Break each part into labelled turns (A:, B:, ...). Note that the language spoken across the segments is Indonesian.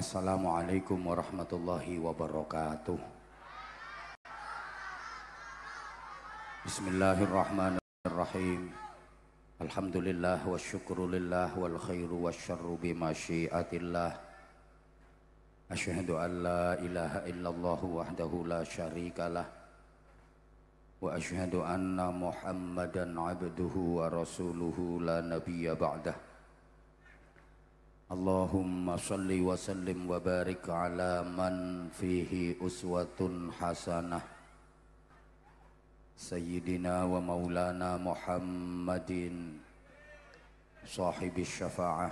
A: Assalamualaikum warahmatullahi wabarakatuh. Bismillahirrahmanirrahim. Alhamdulillah wa syukrulillah wal khairu wa syarru bima syiatillah. Asyhadu an la ilaha illallah wahdahu la syarikalah. Wa ashahadu anna Muhammadan abduhu wa rasuluhu la nabiyya ba'dah. Allahumma salli wa sallim wa barik ala man fihi uswatun hasanah Sayyidina wa maulana Muhammadin sahibi syafa'ah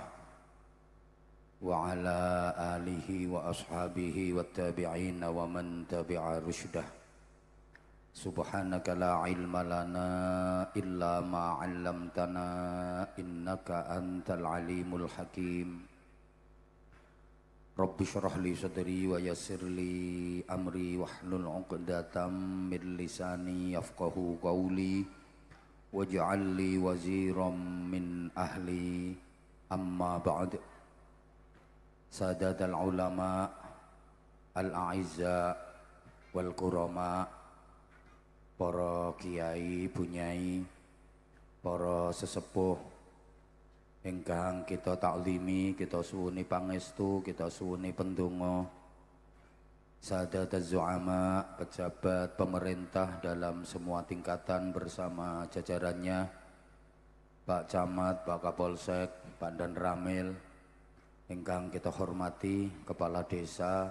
A: wa ala alihi wa ashabihi wa tabi'ina wa man tabi'a rusydah Subhanaka la ilma lana illa ma 'allamtana innaka antal alimul hakim Rabbi syurah li sadri wa yasir li amri hlul 'uqdatam min lisani yafqahu qawli waj'al li waziram min ahli amma ba'd Sadat al-ulama al-a'izza wal qurama para kiai bunyai para sesepuh Engkang kita taklimi, kita suwuni pangestu, kita suwuni sadar sadat zuama, pejabat pemerintah dalam semua tingkatan bersama jajarannya Pak Camat, Pak Kapolsek, Pak Dan Ramil, engkang kita hormati kepala desa,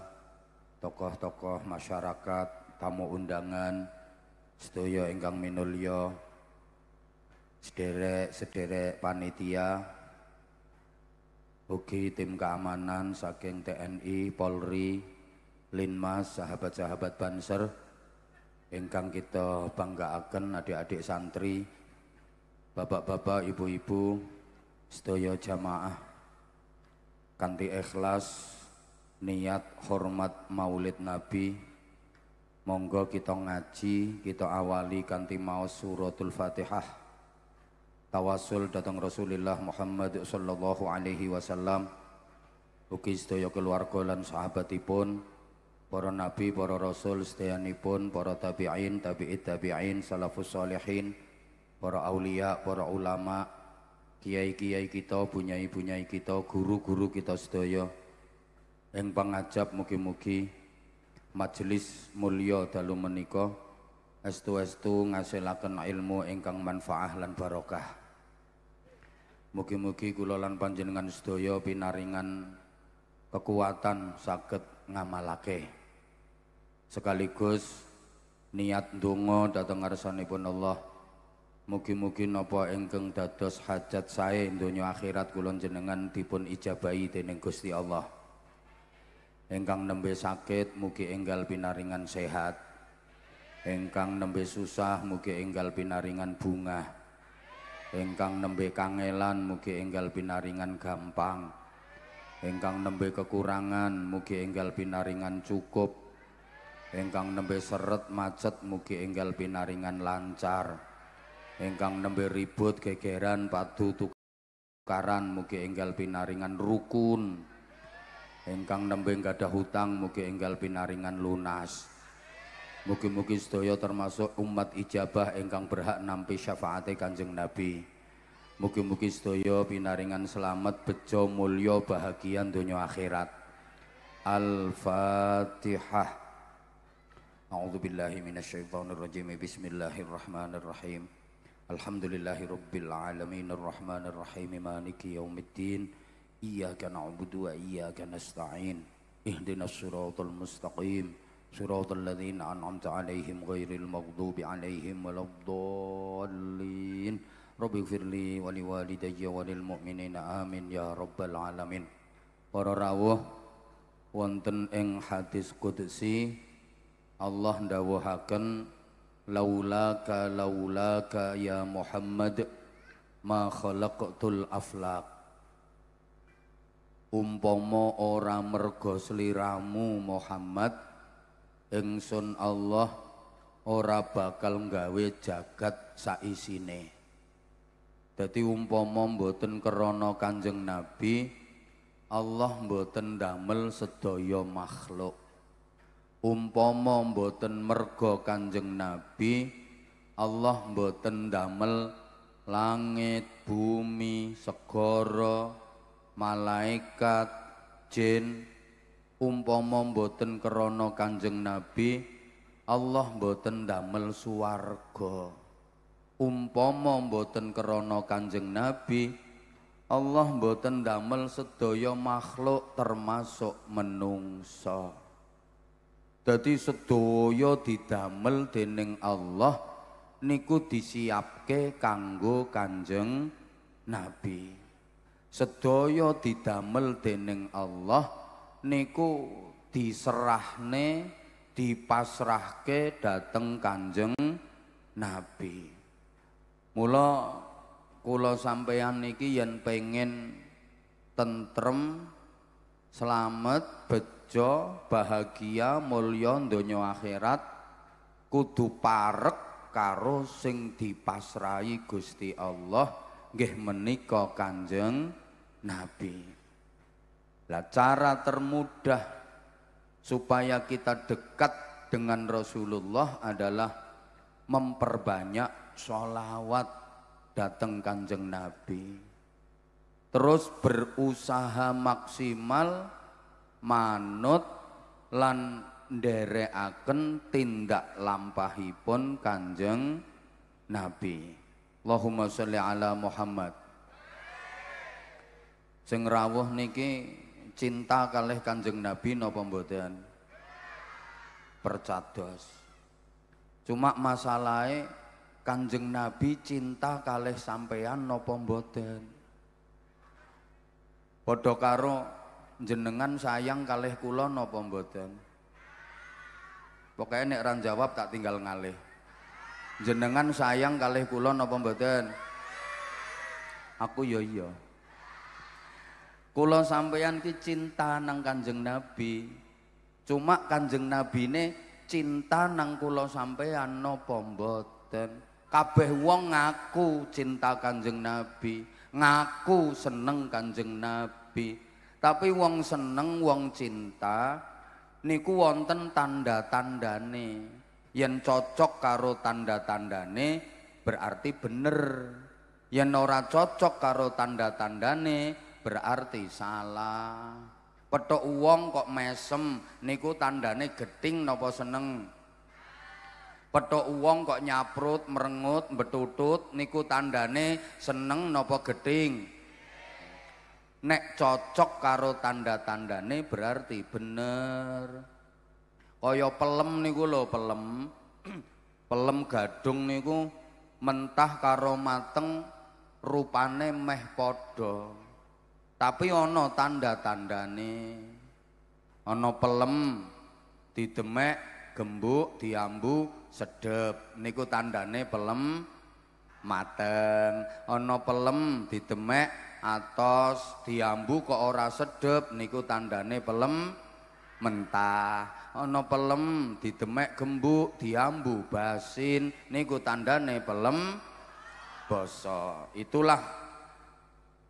A: tokoh-tokoh masyarakat, tamu undangan, sedaya engkang Minulio sederek-sederek panitia, ugi tim keamanan saking TNI, Polri, Linmas, sahabat-sahabat Banser ingkang kita bangga banggaaken adik-adik santri, bapak-bapak, ibu-ibu, sedaya jamaah kanti ikhlas niat hormat Maulid Nabi monggo kita ngaji kita awali kanti maos suratul Fatihah tawasul datang Rasulullah Muhammad sallallahu alaihi wasallam ugi sedaya keluarga lan sahabatipun para nabi para rasul sedayanipun para tabi'in tabi'it tabi'in salafus salihin para aulia para ulama kiai-kiai kita bunyai-bunyai kita guru-guru kita sedaya yang pangajab mugi-mugi majelis mulia dalu menikah Estu-estu ngasilaken ilmu engkang manfaah lan barokah. Mugi-mugi kula panjenengan sedaya pinaringan kekuatan sakit ngamalake. Sekaligus niat ndonga dhateng ngarsanipun Allah. Mugi-mugi nopo ingkang dados hajat sae donya akhirat kula jenengan dipun ijabahi dening Gusti Allah. Engkang nembe sakit mugi enggal pinaringan sehat ingkang nembe susah mugi enggal pinaringan bunga ingkang nembe kangelan mugi enggal pinaringan gampang ingkang nembe kekurangan mugi enggal pinaringan cukup ingkang nembe seret macet mugi enggal pinaringan lancar ingkang nembe ribut gegeran padu tukaran mugi enggal pinaringan rukun ingkang nembe gadah hutang mugi enggal pinaringan lunas Mugi-mugi sedaya termasuk umat ijabah ingkang berhak nampi syafaate Kanjeng Nabi. Mugi-mugi sedaya pinaringan selamat bejo mulya bahagian donya akhirat. Al-Fatihah. A'udzu billahi minasyaitonir rajim. Bismillahirrahmanirrahim. Alhamdulillahi rabbil alamin arrahmanir rahim maliki yaumiddin. Iyyaka na'budu wa iyyaka nasta'in. Ihdinas siratal mustaqim. صراط الذين أنعمت عليهم غير المغضوب عليهم ولا الضالين رب اغفر لي ولوالدي وللمؤمنين آمين يا رب العالمين para rawuh wonten ing hadis qudsi Allah dawuhaken laulaka laulaka ya Muhammad ma khalaqtul aflaq ora mergo ramu Muhammad ingsun Allah ora bakal nggawe jagat saisine. Dadi umpama mboten krana Kanjeng Nabi, Allah mboten damel sedaya makhluk. Umpama mboten merga Kanjeng Nabi, Allah mboten damel langit, bumi, segara, malaikat, jin, umpama mboten krana Kanjeng Nabi Allah mboten damel swarga umpama mboten krana Kanjeng Nabi Allah mboten damel sedaya makhluk termasuk menungsa dadi sedaya didamel dening Allah niku disiapke kanggo Kanjeng Nabi sedaya didamel dening Allah niku diserahne dipasrahke dateng Kanjeng Nabi. Mula kula sampeyan niki yen pengen tentrem, selamat bejo, bahagia, mulya donya akhirat kudu parek karo sing dipasrai Gusti Allah nggih menika Kanjeng Nabi. Lah cara termudah supaya kita dekat dengan Rasulullah adalah memperbanyak sholawat datang kanjeng Nabi. Terus berusaha maksimal manut lan dereaken tindak lampahipun kanjeng Nabi. Allahumma sholli ala Muhammad. Sing rawuh niki cinta kalih Kanjeng Nabi no mboten? Percados. Cuma masalahnya Kanjeng Nabi cinta kalih sampean no mboten? bodokaro jenengan sayang kalih kula no mboten? Pokoknya nek ran jawab tak tinggal ngalih. Jenengan sayang kalih kula no mboten? Aku yo ya yo iya. Kulo sampeyan ki cinta nang Kanjeng Nabi. Cuma Kanjeng Nabine cinta nang kulo sampeyan no mboten? Kabeh wong ngaku cinta Kanjeng Nabi, ngaku seneng Kanjeng Nabi. Tapi wong seneng wong cinta niku wonten tanda tanda nih. Yang cocok karo tanda-tandane berarti bener. Yang ora cocok karo tanda-tandane berarti salah petok uang kok mesem niku tandane geting nopo seneng petok uang kok nyaprut merengut betutut niku tandane seneng nopo geting nek cocok karo tanda-tandane berarti bener kaya pelem niku lo pelem pelem gadung niku mentah karo mateng rupane meh podong tapi ono tanda-tandane. ono pelem, didemek, gembuk, diambu, sedep. Niku tandane pelem mateng. Ono pelem didemek atos, diambu kok ora sedep niku tandane pelem mentah. Ono pelem didemek gembuk, diambu basin niku tandane pelem bosok. Itulah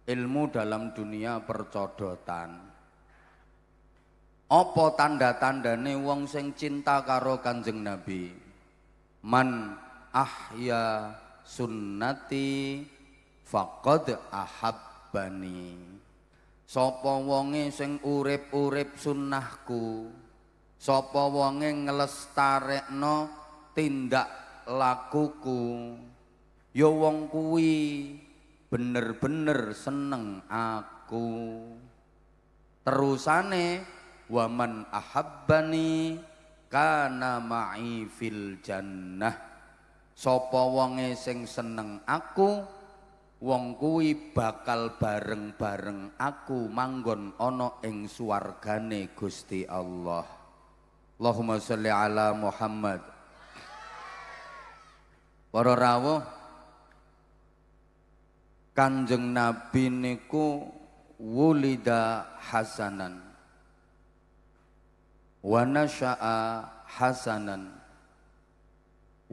A: ilmu dalam dunia percodotan apa tanda-tandane wong sing cinta karo Kanjeng Nabi man ahya sunnati faqad ahabbani sapa wonge sing urip-urip sunnahku sapa wonge ngelestarekno tindak lakuku ya wong kuwi bener-bener seneng aku terusane waman ahabbani kana ma'i fil jannah sapa wonge sing seneng aku wong kuwi bakal bareng-bareng aku manggon ana ing swargane Gusti Allah Allahumma sholli ala Muhammad Para rawuh Kanjeng Nabi niku wulida hasanan wa nasya'a hasanan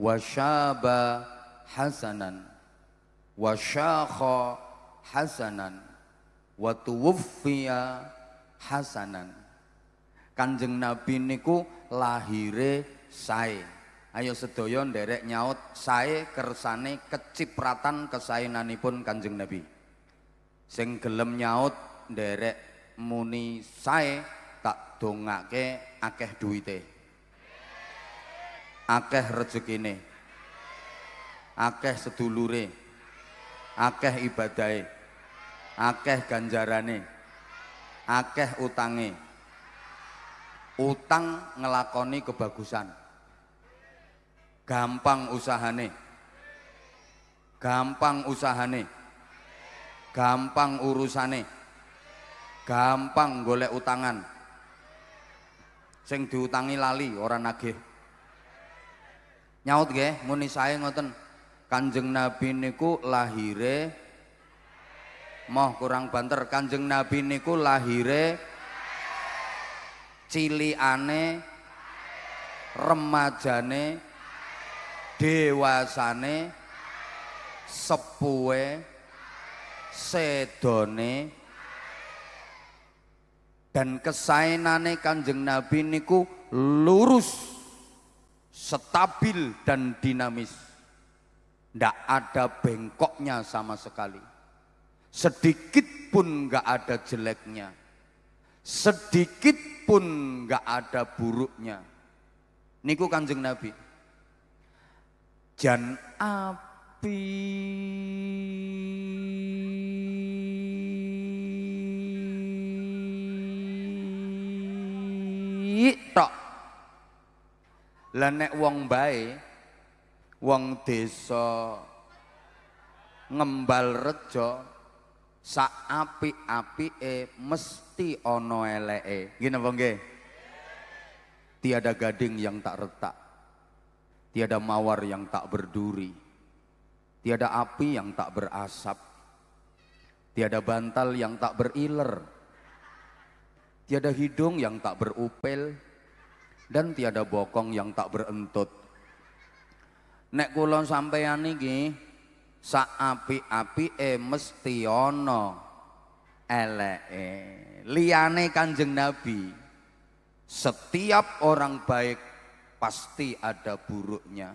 A: wa syaba hasanan wa syakha hasanan wa tuwuffiya hasanan Kanjeng Nabi niku lahire sae Ayo sedaya nderek nyaut sae kersane kecipratan kesaenanipun Kanjeng Nabi. Sing gelem nyaut nderek muni sae tak dongake akeh duwite. Akeh rezekine, Akeh sedulure. Akeh ibadahe. Akeh ganjarane. Akeh utange. Utang ngelakoni kebagusan gampang usahane gampang usahane gampang urusane gampang golek utangan sing diutangi lali orang nagih nyaut nggih muni sae ngoten Kanjeng Nabi niku lahire moh kurang banter Kanjeng Nabi niku lahire cilikane remajane dewasane sepue, sedone dan kesainane Kanjeng Nabi niku lurus stabil dan dinamis ndak ada bengkoknya sama sekali sedikit pun nggak ada jeleknya sedikit pun nggak ada buruknya niku Kanjeng Nabi jan api tok lah wong bae wong desa ngembal rejo sak api api e, mesti ono ele e, napa nggih tiada gading yang tak retak tiada mawar yang tak berduri, tiada api yang tak berasap, tiada bantal yang tak beriler, tiada hidung yang tak berupel, dan tiada bokong yang tak berentut. Nek kulon sampeyan niki sa api-api e mesti Ele -e. Liane Kanjeng Nabi, setiap orang baik pasti ada buruknya.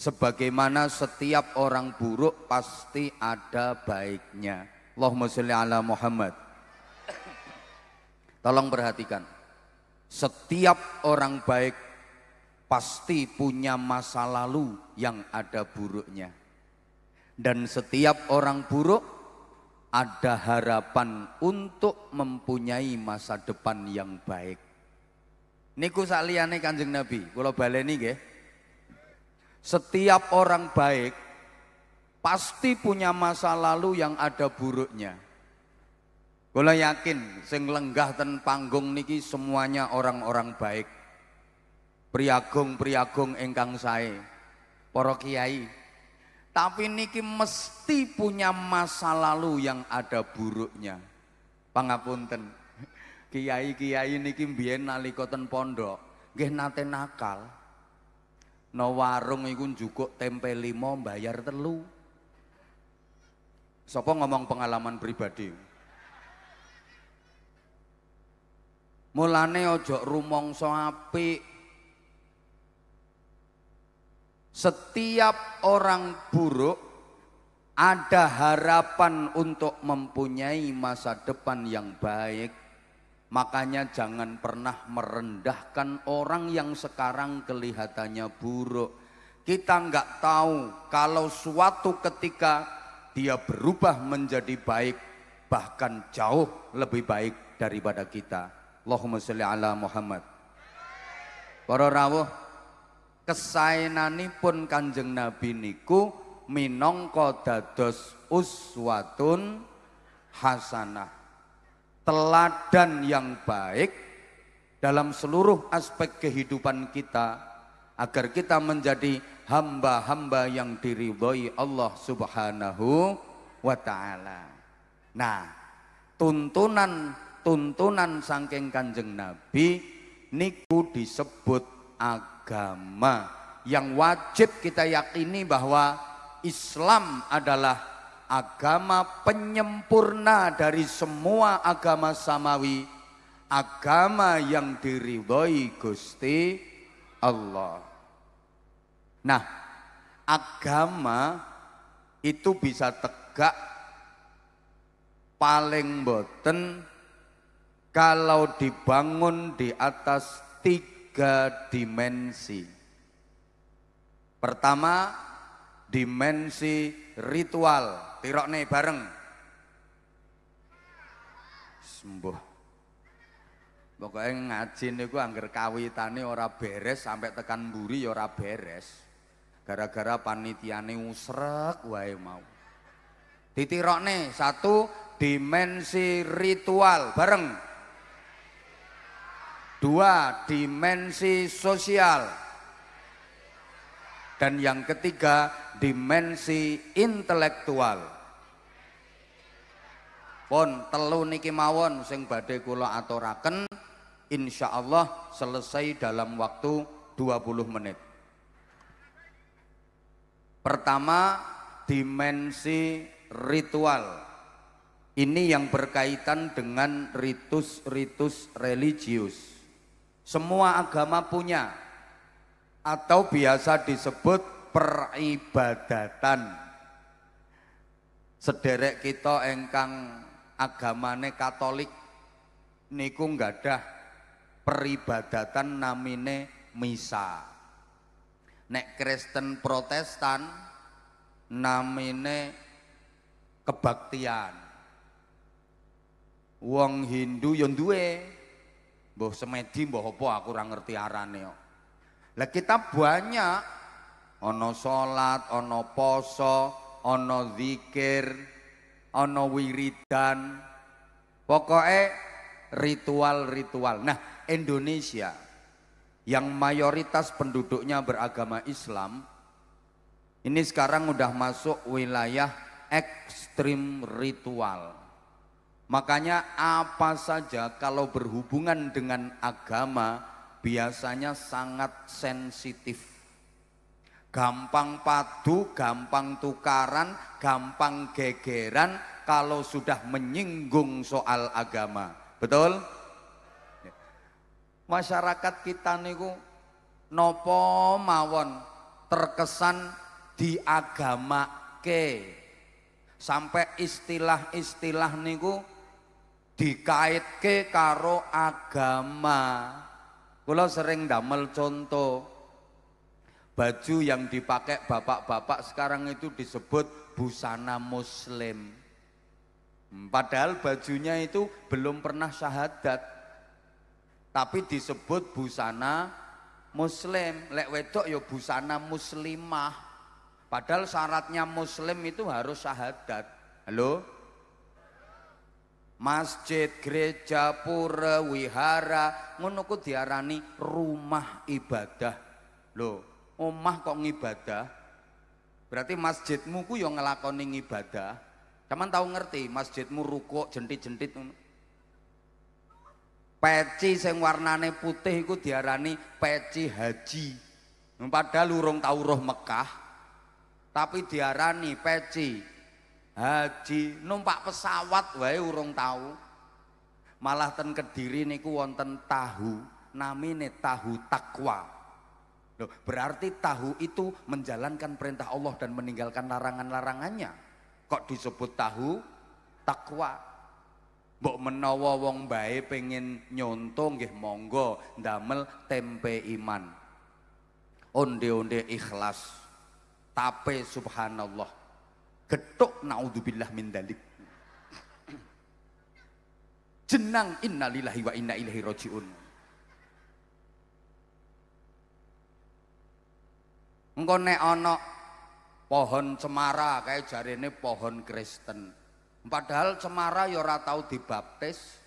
A: Sebagaimana setiap orang buruk pasti ada baiknya. Allahumma sholli ala Muhammad. Tolong perhatikan. Setiap orang baik pasti punya masa lalu yang ada buruknya. Dan setiap orang buruk ada harapan untuk mempunyai masa depan yang baik. Niku saliyane Kanjeng Nabi, kula baleni nggih. Setiap orang baik pasti punya masa lalu yang ada buruknya. Kula yakin sing lenggah ten panggung niki semuanya orang-orang baik. Priagung-priagung engkang sae, para kiai. Tapi niki mesti punya masa lalu yang ada buruknya. Pangapunten. Kiai-kiai niki mbiyen nalika ten pondok nggih nate nakal. No warung iku njukuk tempe lima bayar telu. Sopo ngomong pengalaman pribadi? Mulane ojo so api. Setiap orang buruk ada harapan untuk mempunyai masa depan yang baik. Makanya jangan pernah merendahkan orang yang sekarang kelihatannya buruk. Kita nggak tahu kalau suatu ketika dia berubah menjadi baik, bahkan jauh lebih baik daripada kita. Allahumma sholli ala Muhammad. Para rawuh, kesainanipun Kanjeng Nabi niku minongko dados uswatun hasanah teladan yang baik dalam seluruh aspek kehidupan kita agar kita menjadi hamba-hamba yang diridhoi Allah Subhanahu wa taala. Nah, tuntunan tuntunan saking Kanjeng Nabi niku disebut agama yang wajib kita yakini bahwa Islam adalah agama penyempurna dari semua agama samawi, agama yang diridhoi Gusti Allah. Nah, agama itu bisa tegak paling boten kalau dibangun di atas tiga dimensi. Pertama, dimensi ritual tirokne bareng. Sembuh. Pokoknya ngaji niku angger kawitane ora beres sampai tekan buri, ya ora beres. Gara-gara panitiane usrek wae mau. Ditirokne satu dimensi ritual bareng. Dua dimensi sosial. Dan yang ketiga, dimensi intelektual. Pon telu niki mawon sing badhe kula aturaken insyaallah selesai dalam waktu 20 menit. Pertama, dimensi ritual. Ini yang berkaitan dengan ritus-ritus religius. Semua agama punya atau biasa disebut peribadatan. Sederek kita engkang agamane Katolik niku ada peribadatan namine misa. Nek Kristen Protestan namine kebaktian. Wong Hindu yonduwe, duwe boh semedi boh apa aku kurang ngerti arane kok. Lah kita banyak ono salat, ono poso, ono zikir, ono wiridan. Pokoknya ritual-ritual. Nah, Indonesia yang mayoritas penduduknya beragama Islam ini sekarang udah masuk wilayah ekstrim ritual. Makanya apa saja kalau berhubungan dengan agama biasanya sangat sensitif. Gampang padu, gampang tukaran, gampang gegeran kalau sudah menyinggung soal agama. Betul? Masyarakat kita niku nopo mawon terkesan di agama ke, Sampai istilah-istilah niku ke karo agama. Kalau sering damel contoh baju yang dipakai bapak-bapak sekarang itu disebut busana muslim. Hmm, padahal bajunya itu belum pernah syahadat. Tapi disebut busana muslim. Lek wedok ya busana muslimah. Padahal syaratnya muslim itu harus syahadat. Halo? masjid, gereja, pura, wihara, ngono ku diarani rumah ibadah. Loh, omah kok ngibadah? Berarti masjidmu ku yo ngelakoni ngibadah. Cuman tahu ngerti masjidmu rukuk jentit-jentit Peci sing warnane putih iku diarani peci haji. Padahal urung tau roh Mekah, tapi diarani peci Haji numpak pesawat wae urung tahu. Malah ten Kediri niku wonten tahu, namine tahu takwa. berarti tahu itu menjalankan perintah Allah dan meninggalkan larangan-larangannya. Kok disebut tahu? Takwa. Mbok menawa wong bae pengen nyontong nggih monggo damel tempe iman. Onde-onde ikhlas. Tape subhanallah Getuk naudzubillah min dalik. Jenang innalillahi wa inna ilaihi rajiun. Engko nek ana pohon cemara kayak jarene pohon Kristen. Padahal cemara ya ora tau dibaptis.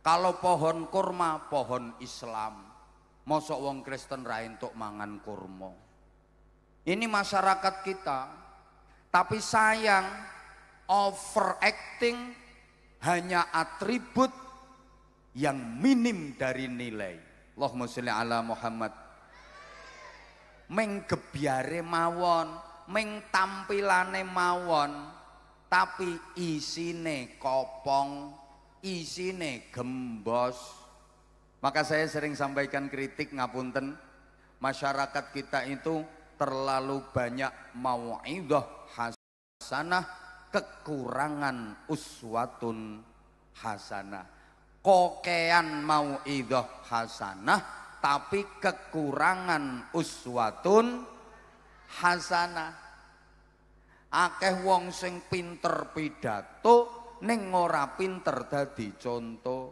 A: Kalau pohon kurma pohon Islam. Mosok wong Kristen ra entuk mangan kurma. Ini masyarakat kita tapi sayang overacting hanya atribut yang minim dari nilai. Allahumma sholli ala Muhammad. menggebiare mawon, mengtampilane mawon, tapi isine kopong, isine gembos. Maka saya sering sampaikan kritik ngapunten, masyarakat kita itu terlalu banyak mau'idah hasanah kekurangan uswatun hasanah kokean mau idoh hasanah tapi kekurangan uswatun hasanah akeh wong sing pinter pidato ning ora pinter dadi contoh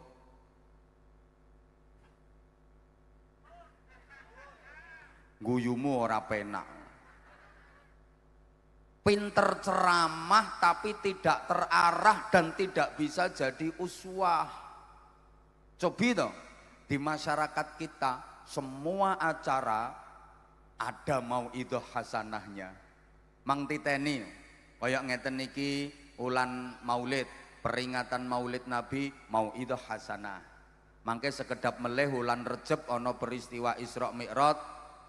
A: guyumu ora penak pinter ceramah tapi tidak terarah dan tidak bisa jadi uswah. Coba itu di masyarakat kita semua acara ada mau itu hasanahnya. Mang titeni kayak ngeten niki ulan maulid peringatan maulid nabi mau itu hasanah mangke sekedap meleh ulan recep ono peristiwa isra mi'raj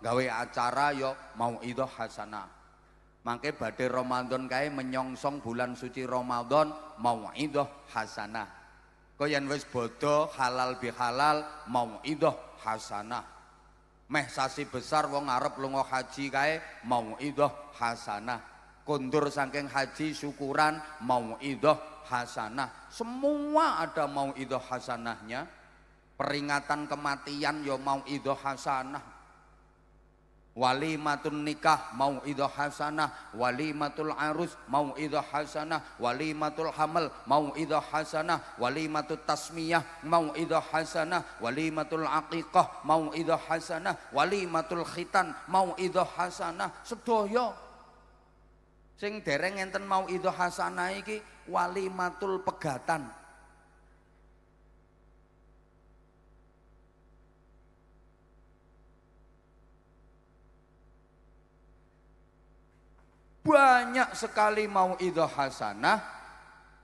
A: gawe acara yo mau itu hasanah Mangke badai Ramadan kae menyongsong bulan suci Ramadan mauidhah hasanah. Kau yang wis bodho halal bihalal mauidhah hasanah. Meh sasi besar wong arep lunga haji kae mauidhah hasanah. Kundur saking haji syukuran mauidhah hasanah. Semua ada mauidhah hasanahnya. Peringatan kematian mau ya mauidhah hasanah. Walimatun nikah mau idho hasanah Walimatul arus mau idho hasanah Walimatul hamal mau idho hasanah Walimatul tasmiyah mau idho hasanah Walimatul aqiqah mau idho hasanah Walimatul khitan mau idho hasanah Sedoyo Sing dereng enten mau idho hasanah iki Walimatul pegatan banyak sekali mau itu hasanah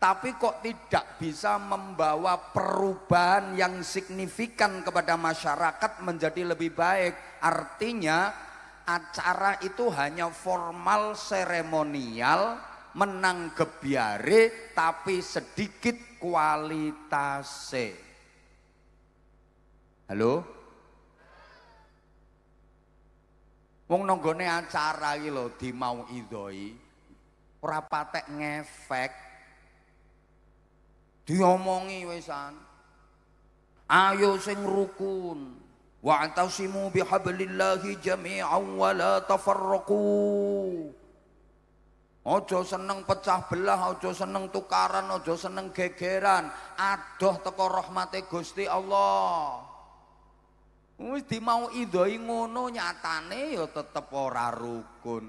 A: tapi kok tidak bisa membawa perubahan yang signifikan kepada masyarakat menjadi lebih baik. Artinya acara itu hanya formal seremonial, menang gebiare, tapi sedikit kualitas. Halo? Wong nonggone acara iki lho mau idoi ora patek ngefek. Diomongi wesan. Ayo sing rukun. Wa antasimu bihablillahi jami'an wa la tafarraqu. Ojo seneng pecah belah, ojo seneng tukaran, ojo seneng gegeran. Adoh teko rahmate Gusti Allah. Wis dimau idoi ngono nyatane yo ya tetep ora rukun.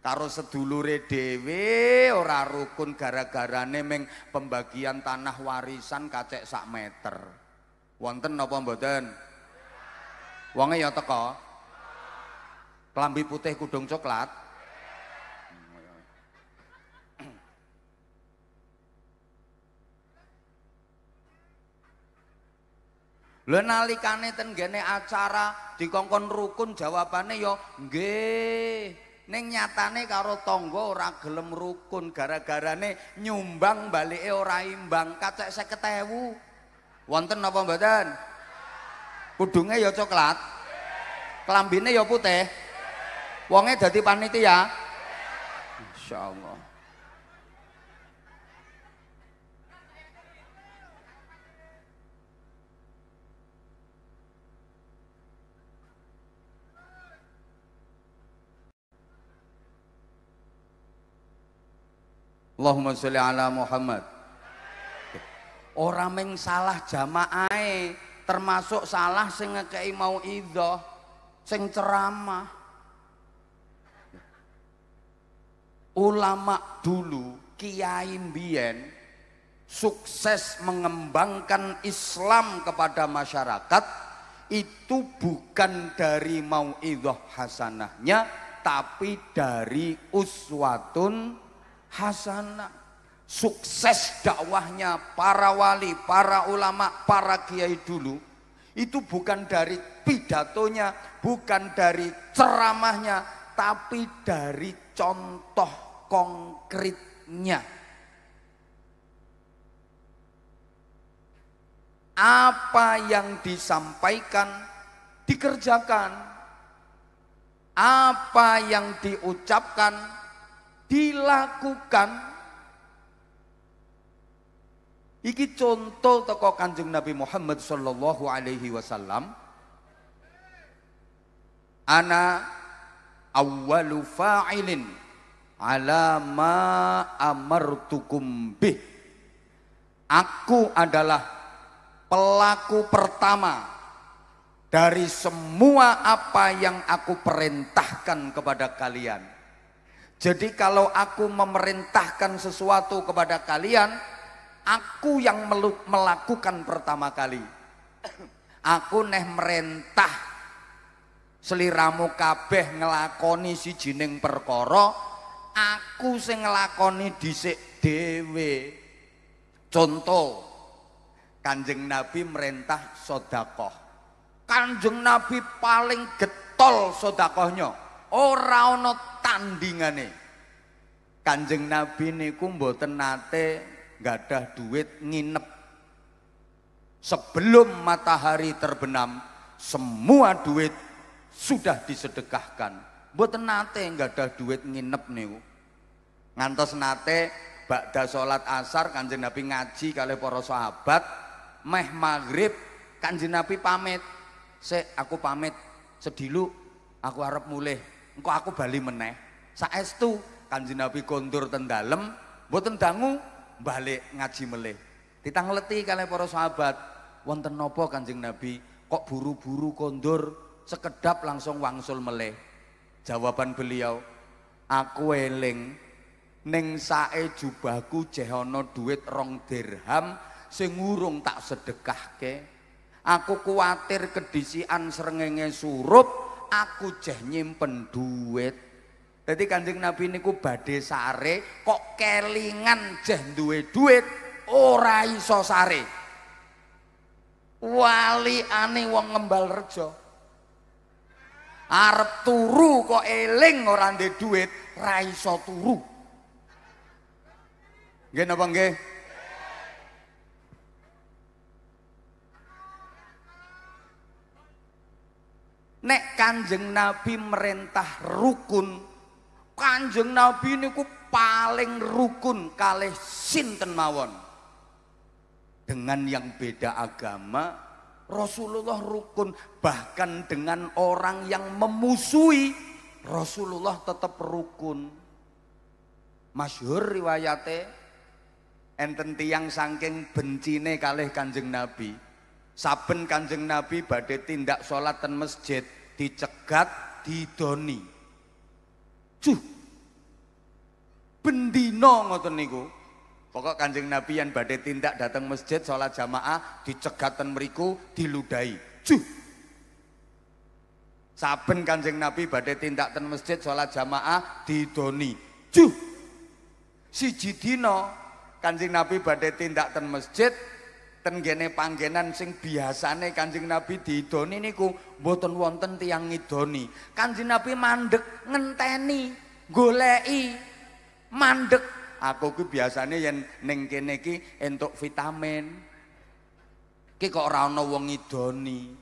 A: Karo sedulure dhewe ora rukun gara-garane meng pembagian tanah warisan kacek sak meter. Wonten napa mboten? Wonge ya teka. Klambi putih kudung coklat. Lha nalikane ten gene acara dikongkon rukun jawabane yo ya nggih. Ning nyatane karo tangga ora gelem rukun gara-garane nyumbang balike ora imbang kacek 50.000. Wonten apa mboten? Kudunge yo ya coklat. Kelambine yo ya putih. Wonge dadi panitia. Masyaallah. Allahumma sholli ala Muhammad. Orang yang salah jamaah, e, termasuk salah sing ngekei mau ido, sing ceramah. Ulama dulu, kiai mbiyen sukses mengembangkan Islam kepada masyarakat itu bukan dari mau idoh hasanahnya tapi dari uswatun hasanah. Sukses dakwahnya para wali, para ulama, para kiai dulu itu bukan dari pidatonya, bukan dari ceramahnya, tapi dari contoh konkretnya. Apa yang disampaikan dikerjakan, apa yang diucapkan dilakukan Iki contoh toko kanjeng Nabi Muhammad Shallallahu Alaihi Wasallam. Ana awalu fa'ilin ala ma amartukum bih. Aku adalah pelaku pertama dari semua apa yang aku perintahkan kepada kalian. Jadi kalau aku memerintahkan sesuatu kepada kalian, aku yang melakukan pertama kali. Aku neh merintah seliramu kabeh ngelakoni si jining perkoro, aku sing ngelakoni si dewe. Contoh, Kanjeng Nabi merintah sodakoh. Kanjeng Nabi paling getol sodakohnya ora ana tandingane. Kanjeng Nabi niku mboten nate gadah duit nginep. Sebelum matahari terbenam, semua duit sudah disedekahkan. Mboten nate gadah duit nginep niku. Ngantos nate bakda salat asar Kanjeng Nabi ngaji kali para sahabat, meh maghrib Kanjeng Nabi pamit, "Sik aku pamit, sedilu aku harap mulih engkau aku bali meneh saestu kanjeng Nabi kondur tendalem buat mboten dangu balik ngaji meleh ditangleti kalian para sahabat wonten napa kanjeng Nabi kok buru-buru kondur sekedap langsung wangsul meleh jawaban beliau aku eling neng sae jubahku jehono duit rong dirham singurung tak sedekah ke aku kuatir kedisian serengenge surup aku jeh nyimpen duit. Dadi Kanjeng Nabi ini ku sare kok kelingan jeh duit duit ora iso sare. Wali ane wong ngembal rejo. Arep turu kok eling orang ndek duit, Rai so turu. Nggih napa Nek kanjeng Nabi merintah rukun, kanjeng Nabi ini ku paling rukun kali sinten mawon. Dengan yang beda agama, Rasulullah rukun bahkan dengan orang yang memusuhi Rasulullah tetap rukun. Masyur riwayate enten tiang saking bencine kalih Kanjeng Nabi saben kanjeng Nabi badai tindak sholat ten masjid dicegat didoni cuh bendino ngoten niku pokok kanjeng Nabi yang badai tindak datang masjid sholat jamaah dicegat ten meriku diludai cuh saben kanjeng Nabi badai tindak ten masjid sholat jamaah didoni cuh si jidino kanjeng Nabi badai tindak ten masjid tenggene panggenan sing biasane Kanjeng Nabi diidoni niku boton wonten tiang ngidoni. Kanjeng Nabi mandek ngenteni, golei mandek. Aku ku biasane yen ning kene iki entuk vitamin. Ki kok ora ana wong ngidoni.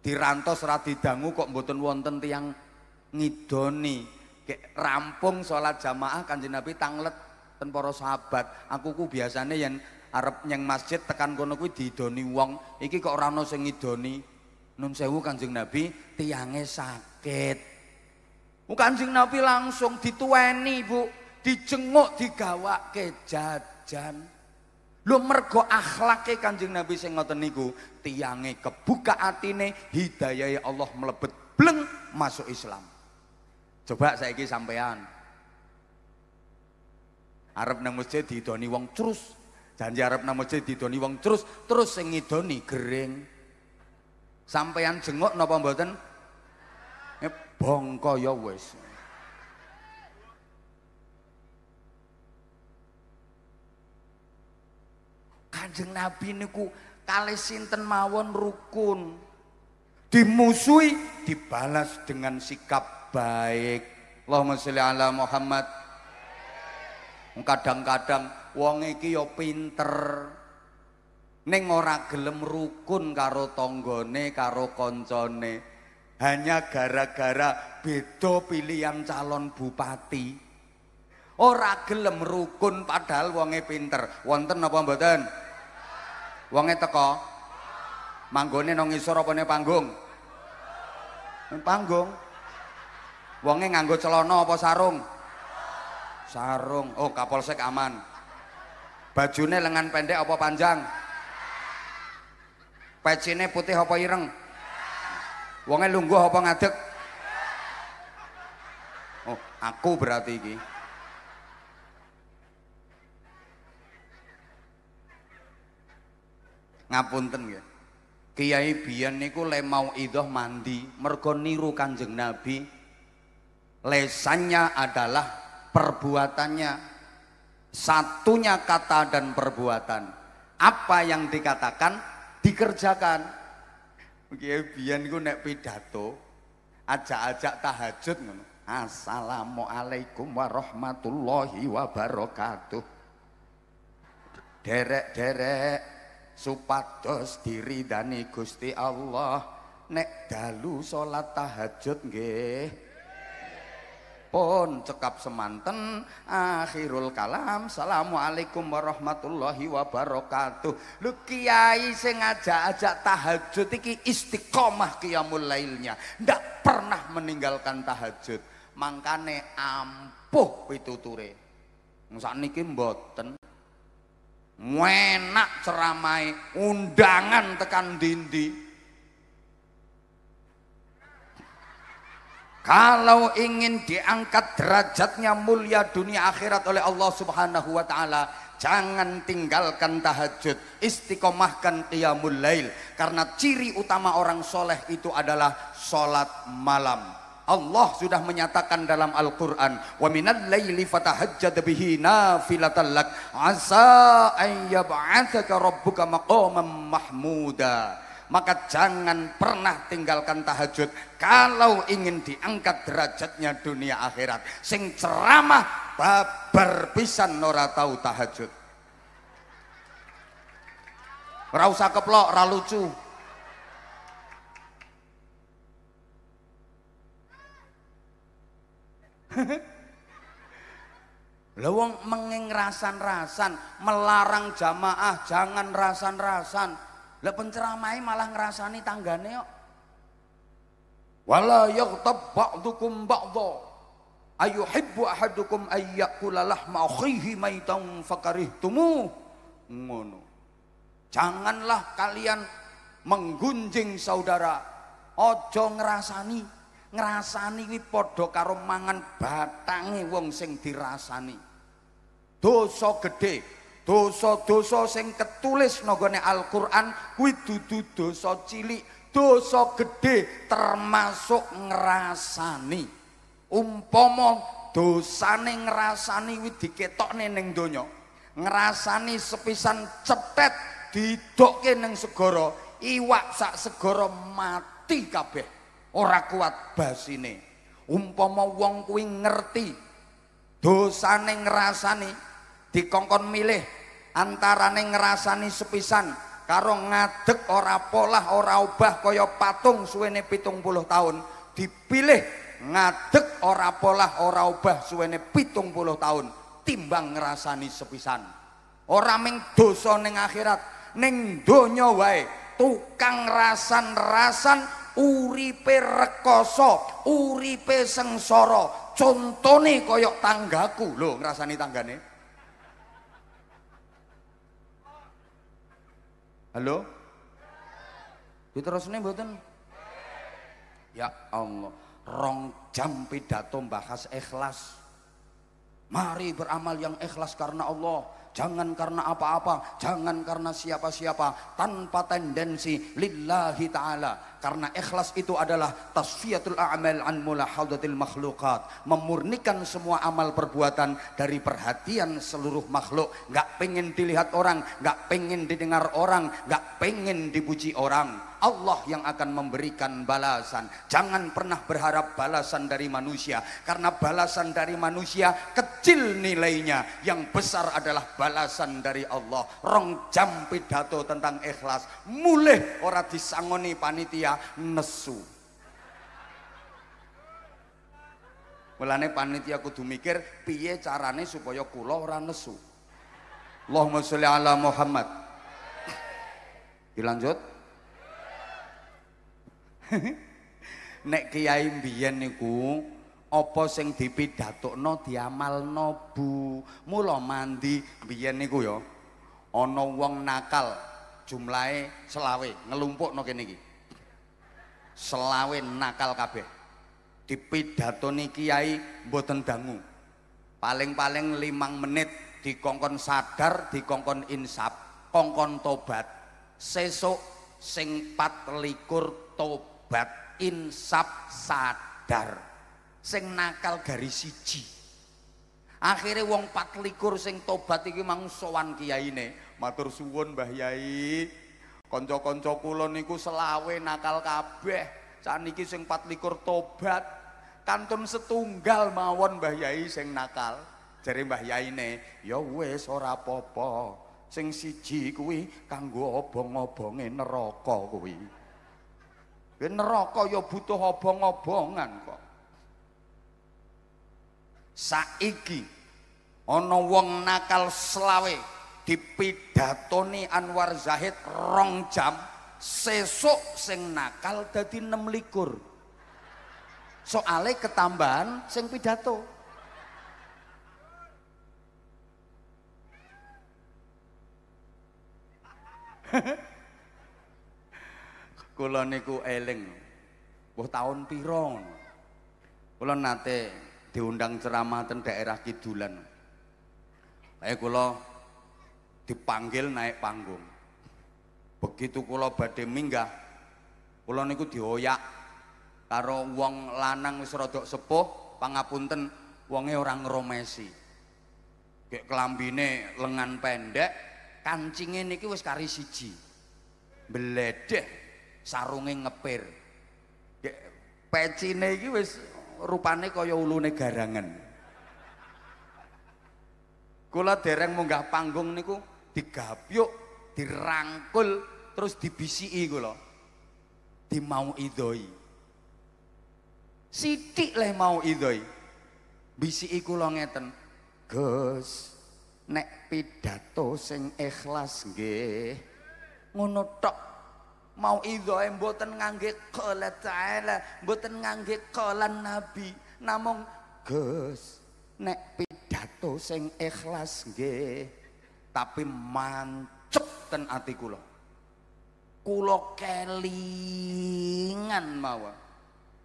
A: Dirantos ora didangu kok boton wonten tiang ngidoni. Kek rampung sholat jamaah Kanjeng Nabi tanglet ten para sahabat. Aku ku biasane yen arep nyeng masjid tekan kono kuwi didoni wong iki kok ora ana sing ngidoni nun sewu kanjeng nabi tiange sakit ku kanjeng nabi langsung ditueni bu dijenguk digawake jajan lu mergo akhlake kanjeng nabi sing ngoten niku tiange kebuka atine hidayah Allah melebet bleng masuk Islam coba saiki sampean Arab nang masjid didoni wong terus Janji arep nang masjid didoni wong terus terus sing ngidoni gering. Sampeyan jenguk napa mboten? Eh bongko ya wis. Kanjeng Nabi niku kali sinten mawon rukun. Dimusuhi dibalas dengan sikap baik. Allahumma sholli ala Muhammad. Kadang-kadang wong iki ya pinter ning ora gelem rukun karo tonggone, karo koncone hanya gara-gara beda pilihan calon bupati ora gelem rukun padahal wonge pinter wonten apa mboten wonge teko manggone nang ngisor apa panggung panggung wonge nganggo celana apa sarung sarung oh kapolsek aman Bajune lengan pendek apa panjang? Pecine putih apa ireng? Wonge lungguh apa ngadek? Oh, aku berarti iki. Ngapunten nggih. Kiai biyen niku le mau idoh mandi mergo niru Kanjeng Nabi. Lesannya adalah perbuatannya Satunya kata dan perbuatan. Apa yang dikatakan dikerjakan. Oke, biyen ku nek pidato ajak-ajak tahajud ngono. Assalamualaikum warahmatullahi wabarakatuh. Derek-derek supados dani Gusti Allah nek dalu sholat tahajud nggih pun cekap semanten akhirul kalam assalamualaikum warahmatullahi wabarakatuh lu kiai sing ngajak-ajak tahajud iki istiqomah qiyamul lailnya ndak pernah meninggalkan tahajud mangkane ampuh pituture sakniki mboten enak ceramai undangan tekan dindi Kalau ingin diangkat derajatnya mulia dunia akhirat oleh Allah Subhanahu wa taala, jangan tinggalkan tahajud, istiqomahkan qiyamul lail karena ciri utama orang soleh itu adalah sholat malam. Allah sudah menyatakan dalam Al-Qur'an, "Wa minal layli fatahajjad bihi nafilatan lak, asa an rabbuka maqaman mahmudah maka jangan pernah tinggalkan tahajud kalau ingin diangkat derajatnya dunia akhirat sing ceramah babar pisan nora tahu tahajud ora usah keplok ora lucu Lah wong rasan melarang jamaah jangan rasan-rasan. Lah penceramai malah ngerasani tanggane kok. Wala yaghtab ba'dukum ba'dha. Ayuhibbu ahadukum ayyakula lahma akhihi maitan fakarihtumu. Ngono. Janganlah kalian menggunjing saudara. Ojo ngerasani. Ngerasani kuwi padha karo mangan batange wong sing dirasani. Dosa gede. Dosa-dosa sing ketulis nogone Al-Qur'an kuwi dudu dosa cilik, dosa gede termasuk ngrasani. Umpama dosane ngrasani kuwi diketokne ning donya. Ngrasani sepisan cetet didokke ning segara, iwak sak segara mati kabeh. Ora kuat basine. Umpama wong kuwi ngerti dosane ngrasani dikongkon milih antarane ngerasani sepisan karo ngadeg ora polah ora ubah kaya patung suwene pitung puluh tahun dipilih ngadeg ora polah ora ubah suwene pitung puluh tahun timbang ngerasani sepisan ora ming dosa ning akhirat ning donya wae tukang rasan-rasan uripe rekoso uripe sengsara contone koyok tanggaku lho ngrasani tanggane Halo? Diterusne mboten? Ya Allah, rong jam pidato bahas ikhlas. Mari beramal yang ikhlas karena Allah jangan karena apa-apa, jangan karena siapa-siapa, tanpa tendensi lillahi taala. Karena ikhlas itu adalah tasfiyatul a'mal an mulahadatil makhlukat, memurnikan semua amal perbuatan dari perhatian seluruh makhluk. Gak pengen dilihat orang, gak pengen didengar orang, gak pengen dipuji orang Allah yang akan memberikan balasan. Jangan pernah berharap balasan dari manusia, karena balasan dari manusia kecil nilainya. Yang besar adalah balasan dari Allah. Rong jam pidato tentang ikhlas, mulih orang disangoni panitia nesu. Mulane panitia kudu mikir piye carane supaya kula ora nesu. Allahumma sholli ala Muhammad. Dilanjut. Nek kiai mbiyen niku apa sing dipidhatokno diamalno Bu. Mula mandi mbiyen niku ya ana wong nakal jumlahe selawe ngelumpukno kene iki. Selawe nakal kabeh. Dipidhatoni kiai mboten dangu. Paling-paling limang menit dikongkon sadar, dikongkon insap, kongkon tobat. Sesuk sing 24 tobat tobat insab sadar sing nakal garis siji akhirnya wong pat likur sing tobat iki mang sowan ne, matur suwun Mbah Yai konco kanca kula niku selawe nakal kabeh saniki sing 24 tobat kantun setunggal mawon Mbah Yai sing nakal jare Mbah ne ya wis ora popo, sing siji kuwi kanggo obong-obonge neraka kuwi neraka ya butuh obong-obongan kok. Saiki ana wong nakal selawe dipidatoni Anwar Zahid rong jam, sesuk sing nakal dadi 26. Soale ketambahan sing pidato. Hehe. kula niku eling mbuh taun pira kula nate diundang ceramah ten daerah kidulan ae kula dipanggil naik panggung begitu kula badhe minggah kula niku dioyak karo wong lanang wis rada sepuh pangapunten wonge orang ngromesi kayak kelambine lengan pendek kancingnya niki wis kari siji beledek sarunge ngepir. Pecine iki wis rupane kaya ulune garangan. Kula dereng munggah panggung niku digapyuk, dirangkul, terus dibisiki kula. Dimau idoi. Sidik leh mau idoi. Bisiki kula ngeten. Gus, nek pidato sing ikhlas nggih ngono tok mau idho mboten ngangge qala ta'ala mboten ngangge qalan nabi namung Gus nek pidato sing ikhlas g, tapi mancep ten ati kula kula kelingan mawon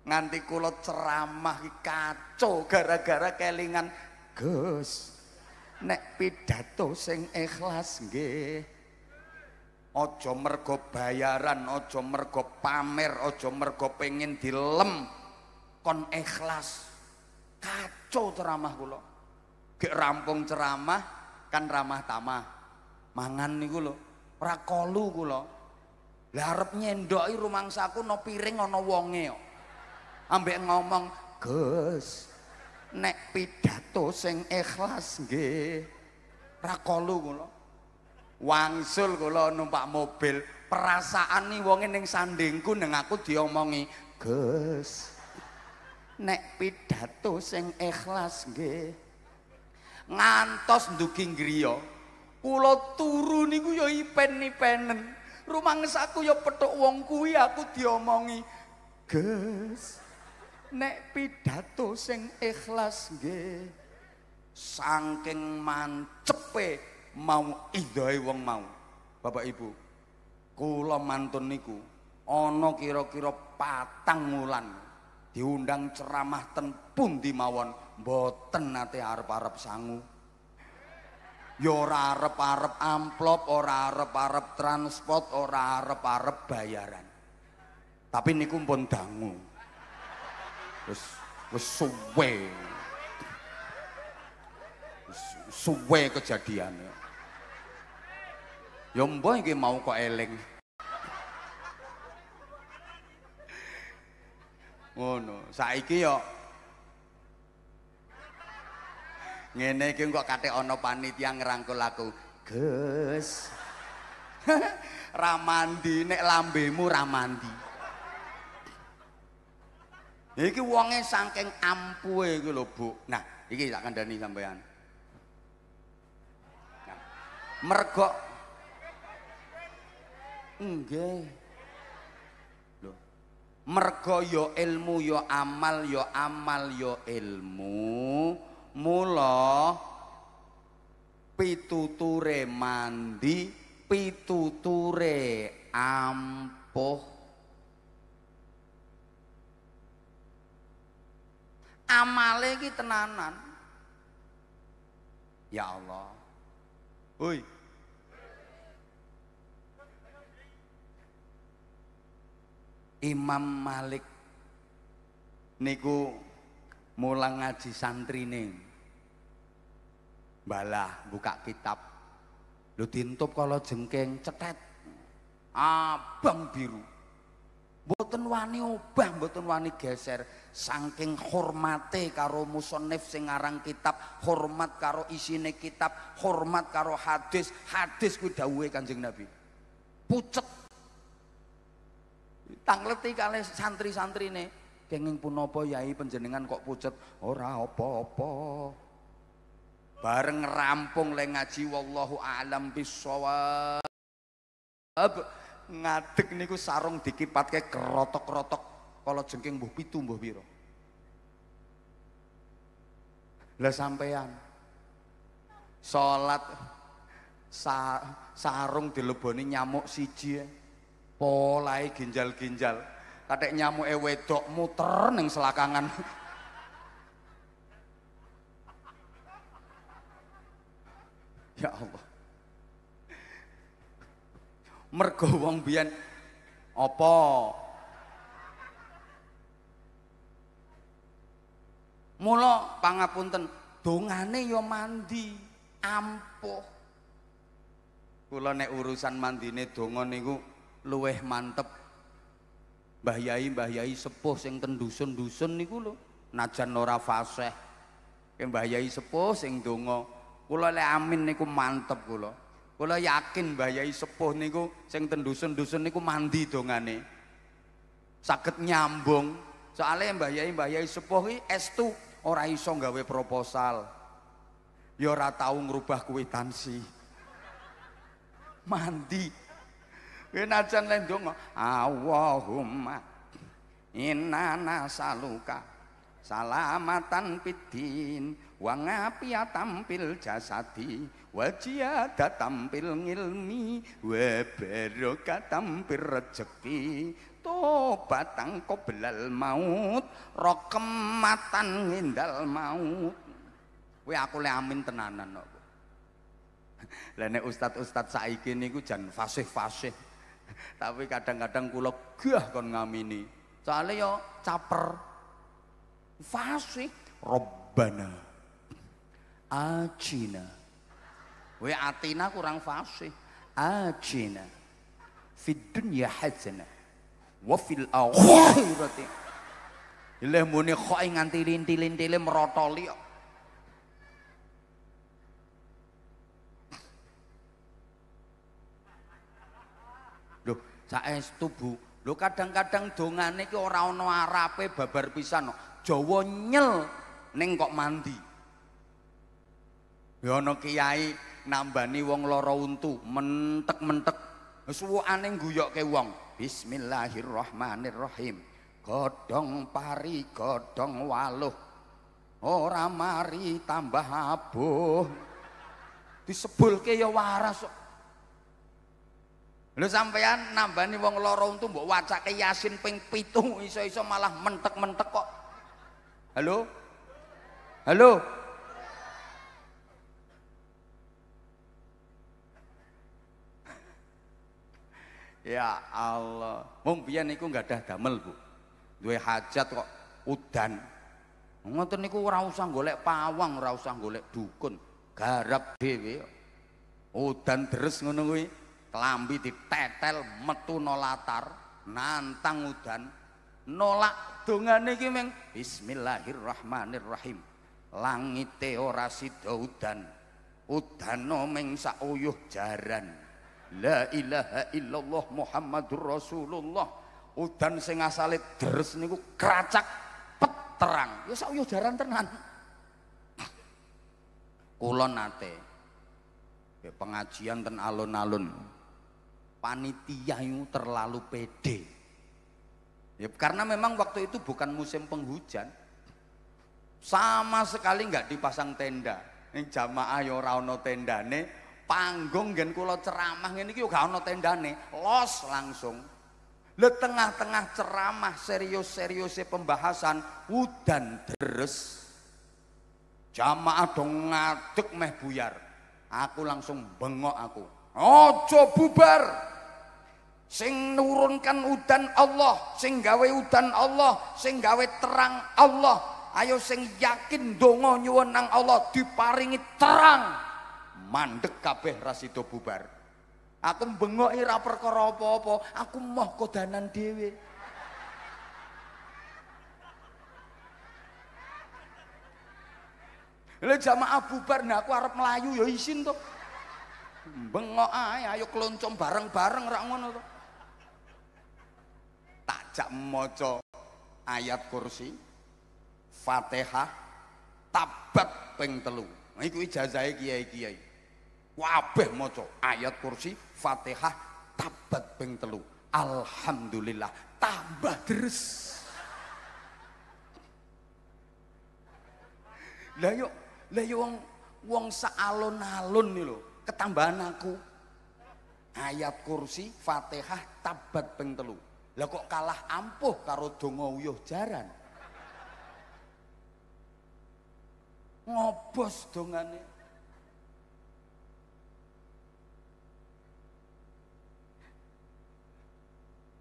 A: nganti kula ceramah kacau gara-gara kelingan Gus nek pidato sing ikhlas nggih ojo mergo bayaran ojo mergo pamer ojo mergo pengen dilem kon ikhlas kacau ceramah kulo gak rampung ceramah kan ramah tamah mangan nih kulo rakolu kulo kula nyendoi arep saku no piring ono wonge ambek ngomong Gus nek pidato sing ikhlas nggih rakolu kulo wangsul kula numpak mobil perasaan ni wongin yang sandingku neng aku diomongi Gus nek pidato sing ikhlas nge ngantos nduking griyo kula turu niku ya ipen-ipenen rumah ngesaku ya petuk wong kuwi aku diomongi Gus nek pidato sing ikhlas nge saking mancepe mau indahe wong mau. Bapak Ibu, kula mantun niku ana kira-kira patang wulan diundang ceramah ten pundi mawon mboten nate arep-arep sangu. Ya ora arep-arep amplop, ora arep-arep transport, ora arep-arep bayaran. Tapi niku pun dangu. Wis wis suwe. Suwe kejadiannya. Ya mbah iki mau kok eling. Ngono, saiki yo ngene iki kok katik ana panitia ngerangkul aku.
B: Gus.
A: ramandi nek lambemu ramandi. Iki wonge saking ampuhe iki lho, Bu. Nah, iki tak kandhani sampean. Nah, mergo enggak loh Mergo yo ya ilmu yo ya amal yo ya amal yo ilmu. Mula pituture mandi, pituture ampuh. amale iki tenanan. Ya Allah. Hoi. Imam Malik niku mulang ngaji santri nih Balah buka kitab. Lu tintup kalau jengking cetet. Abang biru. boten wani obah, boten wani geser. Saking hormate karo musonef sing ngarang kitab, hormat karo isine kitab, hormat karo hadis, hadis ku dawuhe Kanjeng Nabi. Pucet tangleti kalih santri-santrine. santri Kenging apa yai panjenengan kok pucet ora apa-apa. Bareng rampung le ngaji wallahu alam bisawab. Ngadeg niku sarung dikipatke kerotok-kerotok kala jengking mbuh pitu mbuh pira. Lah sampean salat sa sarung dileboni nyamuk siji. Ya. Polai ginjal-ginjal. Katek nyamuke wedok muter neng selakangan. ya Allah. Mergo wong biyen apa? Mula pangapunten dongane yo ya mandi ampuh. Kula nek urusan mandine dongon niku luweh mantep Mbah Yai Mbah Yai sepuh sing ten dusun-dusun niku lho najan ora fasih Mbah Yai sepuh sing donga kula lek amin niku mantep kula kula yakin Mbah Yai sepuh niku sing ten dusun-dusun niku mandi dongane sakit nyambung soalnya Mbah Yai Mbah Yai sepuh iki estu ora iso gawe proposal ya ora tau ngrubah kuitansi mandi Winajan lain donga, Allahumma inna nasaluka salamatan pidin wa ngapia tampil jasadi wa tampil ngilmi wa barokah tampil rejeki tobatang qoblal maut rokematan ngindal maut kowe aku le amin tenanan kok Lah ustad-ustad saiki niku jan fasih-fasih tapi kadang-kadang kula gah kon ngamini. soalnya yo caper. Fasih Robbana ajina. We atina kurang fasih. Ajina. Fid dunya hasanah wa fil akhirati. Ileh muni kok nganti linti-lintile merotoli kok. saestu Bu. lo kadang-kadang dongane ki ora ana arape babar pisan. Jawa nyel kok mandi. Ya ana kiai nambani wong lara untu, mentek-mentek. Suwukane ke wong. Bismillahirrahmanirrahim. godong pari godong waluh. Ora mari tambah abuh. Disebulke ya waras lu sampean nambani wong lara untu mbok ke Yasin ping pitung iso-iso malah mentek-mentek kok. Halo? Halo? ya Allah. Wong biyen niku enggak ada damel, Bu. Duwe hajat kok udan. Ngoten niku ora usah golek pawang, ora usah golek dukun, garap dhewe. Udan deres ngono kuwi kelambi ditetel metu nolatar nantang udan nolak dongane iki meng bismillahirrahmanirrahim langite ora sida udan udana ming sauyuh jaran la ilaha illallah muhammadur rasulullah udan sing asale deres niku kracak peterang ya sauyuh jaran tenan kula nate ya pengajian ten alun-alun panitia itu terlalu pede. Ya, karena memang waktu itu bukan musim penghujan, sama sekali nggak dipasang tenda. Ini jamaah yo ya rano tendane, panggung gen kulo ceramah ini yo gak tendane, los langsung. Le tengah-tengah ceramah serius-seriusnya pembahasan udan deres. Jamaah dong ngadek meh buyar. Aku langsung bengok aku. Ojo bubar sing nurunkan udan Allah sing gawe udan Allah sing gawe terang Allah ayo sing yakin donga nyuwun nang Allah diparingi terang mandek kabeh rasido bubar aku bengok ira perkara apa-apa aku mah kodanan dhewe Lha jamaah bubar nah aku arep melayu ya isin to. Bengok ae ayo kloncom bareng-bareng rak ngono to ajak moco ayat kursi, Fatihah, tabat ping telu. Nah, iku kiai-kiai. Kabeh moco ayat kursi, Fatihah, tabat ping telu. Alhamdulillah tambah terus. Lah yuk lah yuk wong wong saalon-alon nih lo ketambahan aku. Ayat kursi, Fatihah, tabat ping telu. Lah kok kalah ampuh karo donga uyuh jaran? Ngobos dongane.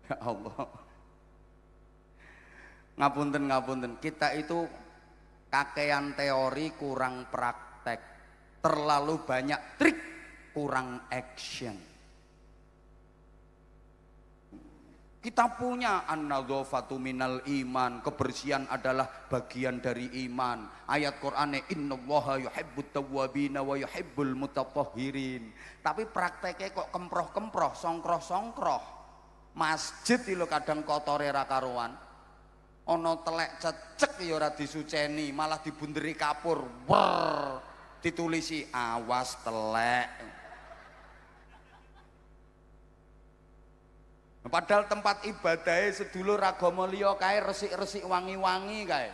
B: Ya Allah.
A: Ngapunten ngapunten, kita itu kakean teori kurang praktek. Terlalu banyak trik, kurang action. Kita punya an-nadhafatu minal iman, kebersihan adalah bagian dari iman. Ayat Qur'ane innallaha yuhibbut tawwabina wa yuhibbul mutatahhirin. Tapi prakteknya kok kemproh-kemproh, songkroh-songkroh. Masjid itu kadang kotor ra karuan. Ana telek cecek ya ora disuceni, malah dibunderi kapur. Wer, ditulisi awas telek. Padahal tempat ibadahnya sedulur ragomo liyo kae resik-resik wangi-wangi kae.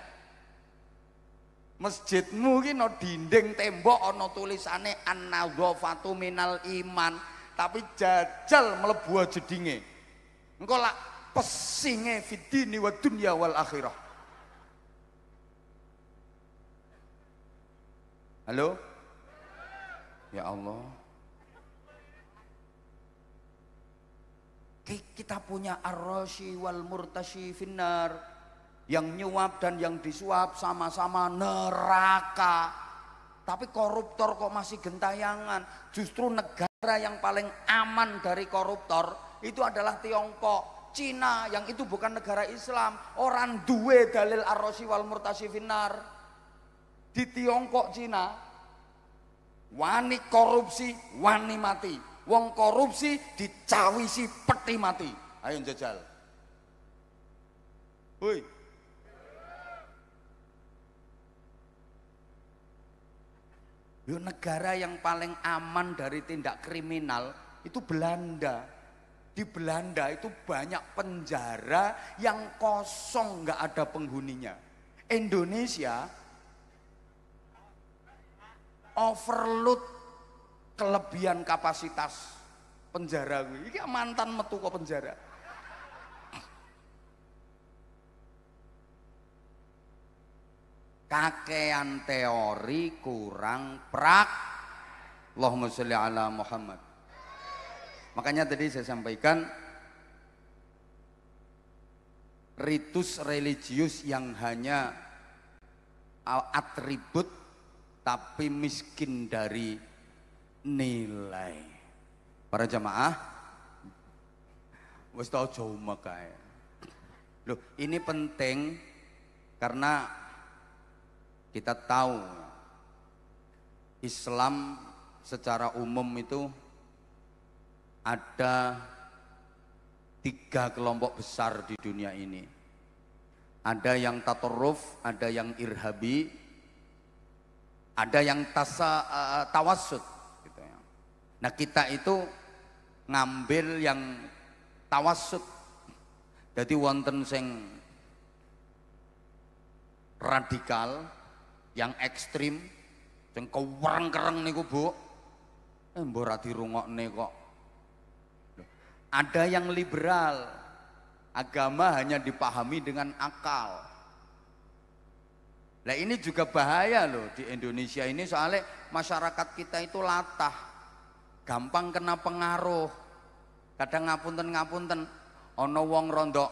A: Masjidmu ki no dinding tembok ana tulisane an-nadhafatu minal iman, tapi jajal mlebu jedinge. Engko lak pesinge fidini wa dunya wal akhirah. Halo? Ya Allah. kita punya arroshi wal murtashi finnar yang nyuap dan yang disuap sama-sama neraka tapi koruptor kok masih gentayangan justru negara yang paling aman dari koruptor itu adalah Tiongkok Cina yang itu bukan negara Islam orang duwe dalil arroshi wal murtashi finar di Tiongkok Cina wani korupsi wani mati wong korupsi dicawisi peti mati ayo jajal woi Yo negara yang paling aman dari tindak kriminal itu Belanda. Di Belanda itu banyak penjara yang kosong nggak ada penghuninya. Indonesia overload kelebihan kapasitas penjara gue. Ini ya mantan metu kok penjara. Kakean teori kurang prak. Allahumma sholli ala Muhammad. Makanya tadi saya sampaikan ritus religius yang hanya atribut tapi miskin dari nilai. Para jamaah, wis tau jauh makanya. Loh, ini penting karena kita tahu Islam secara umum itu ada tiga kelompok besar di dunia ini. Ada yang tatoruf, ada yang irhabi, ada yang tasa uh, eh, tawasud. Nah kita itu ngambil yang tawasut Jadi wonten sing radikal, yang ekstrim, sing kewereng-kereng niku, Bu. Eh mbok nih kok. Ada yang liberal. Agama hanya dipahami dengan akal. Nah ini juga bahaya loh di Indonesia ini soalnya masyarakat kita itu latah gampang kena pengaruh kadang ngapunten ngapunten ono wong rondo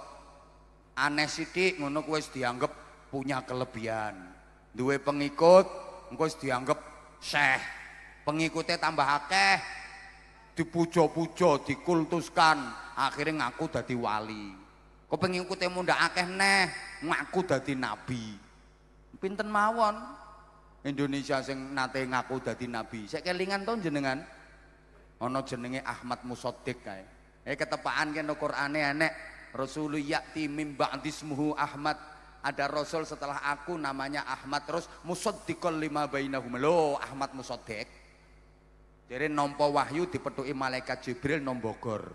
A: aneh sidik ngono kuwi dianggap punya kelebihan duwe pengikut engko dianggap seh pengikutnya tambah akeh dipujo-pujo, dikultuskan akhirnya ngaku dadi wali kok pengikutnya muda akeh neh ngaku dadi nabi pinten mawon Indonesia sing nate ngaku dadi nabi saya kelingan tuh jenengan Ono jenenge Ahmad Musodik kae eh ketepaan kene Qur'ane enek Rasul yakti mimba ba'dismuhu Ahmad ada Rasul setelah aku namanya Ahmad terus musaddiqol lima bainahum lo Ahmad Musaddiq jadi nompo wahyu dipetuki malaikat Jibril nom Bogor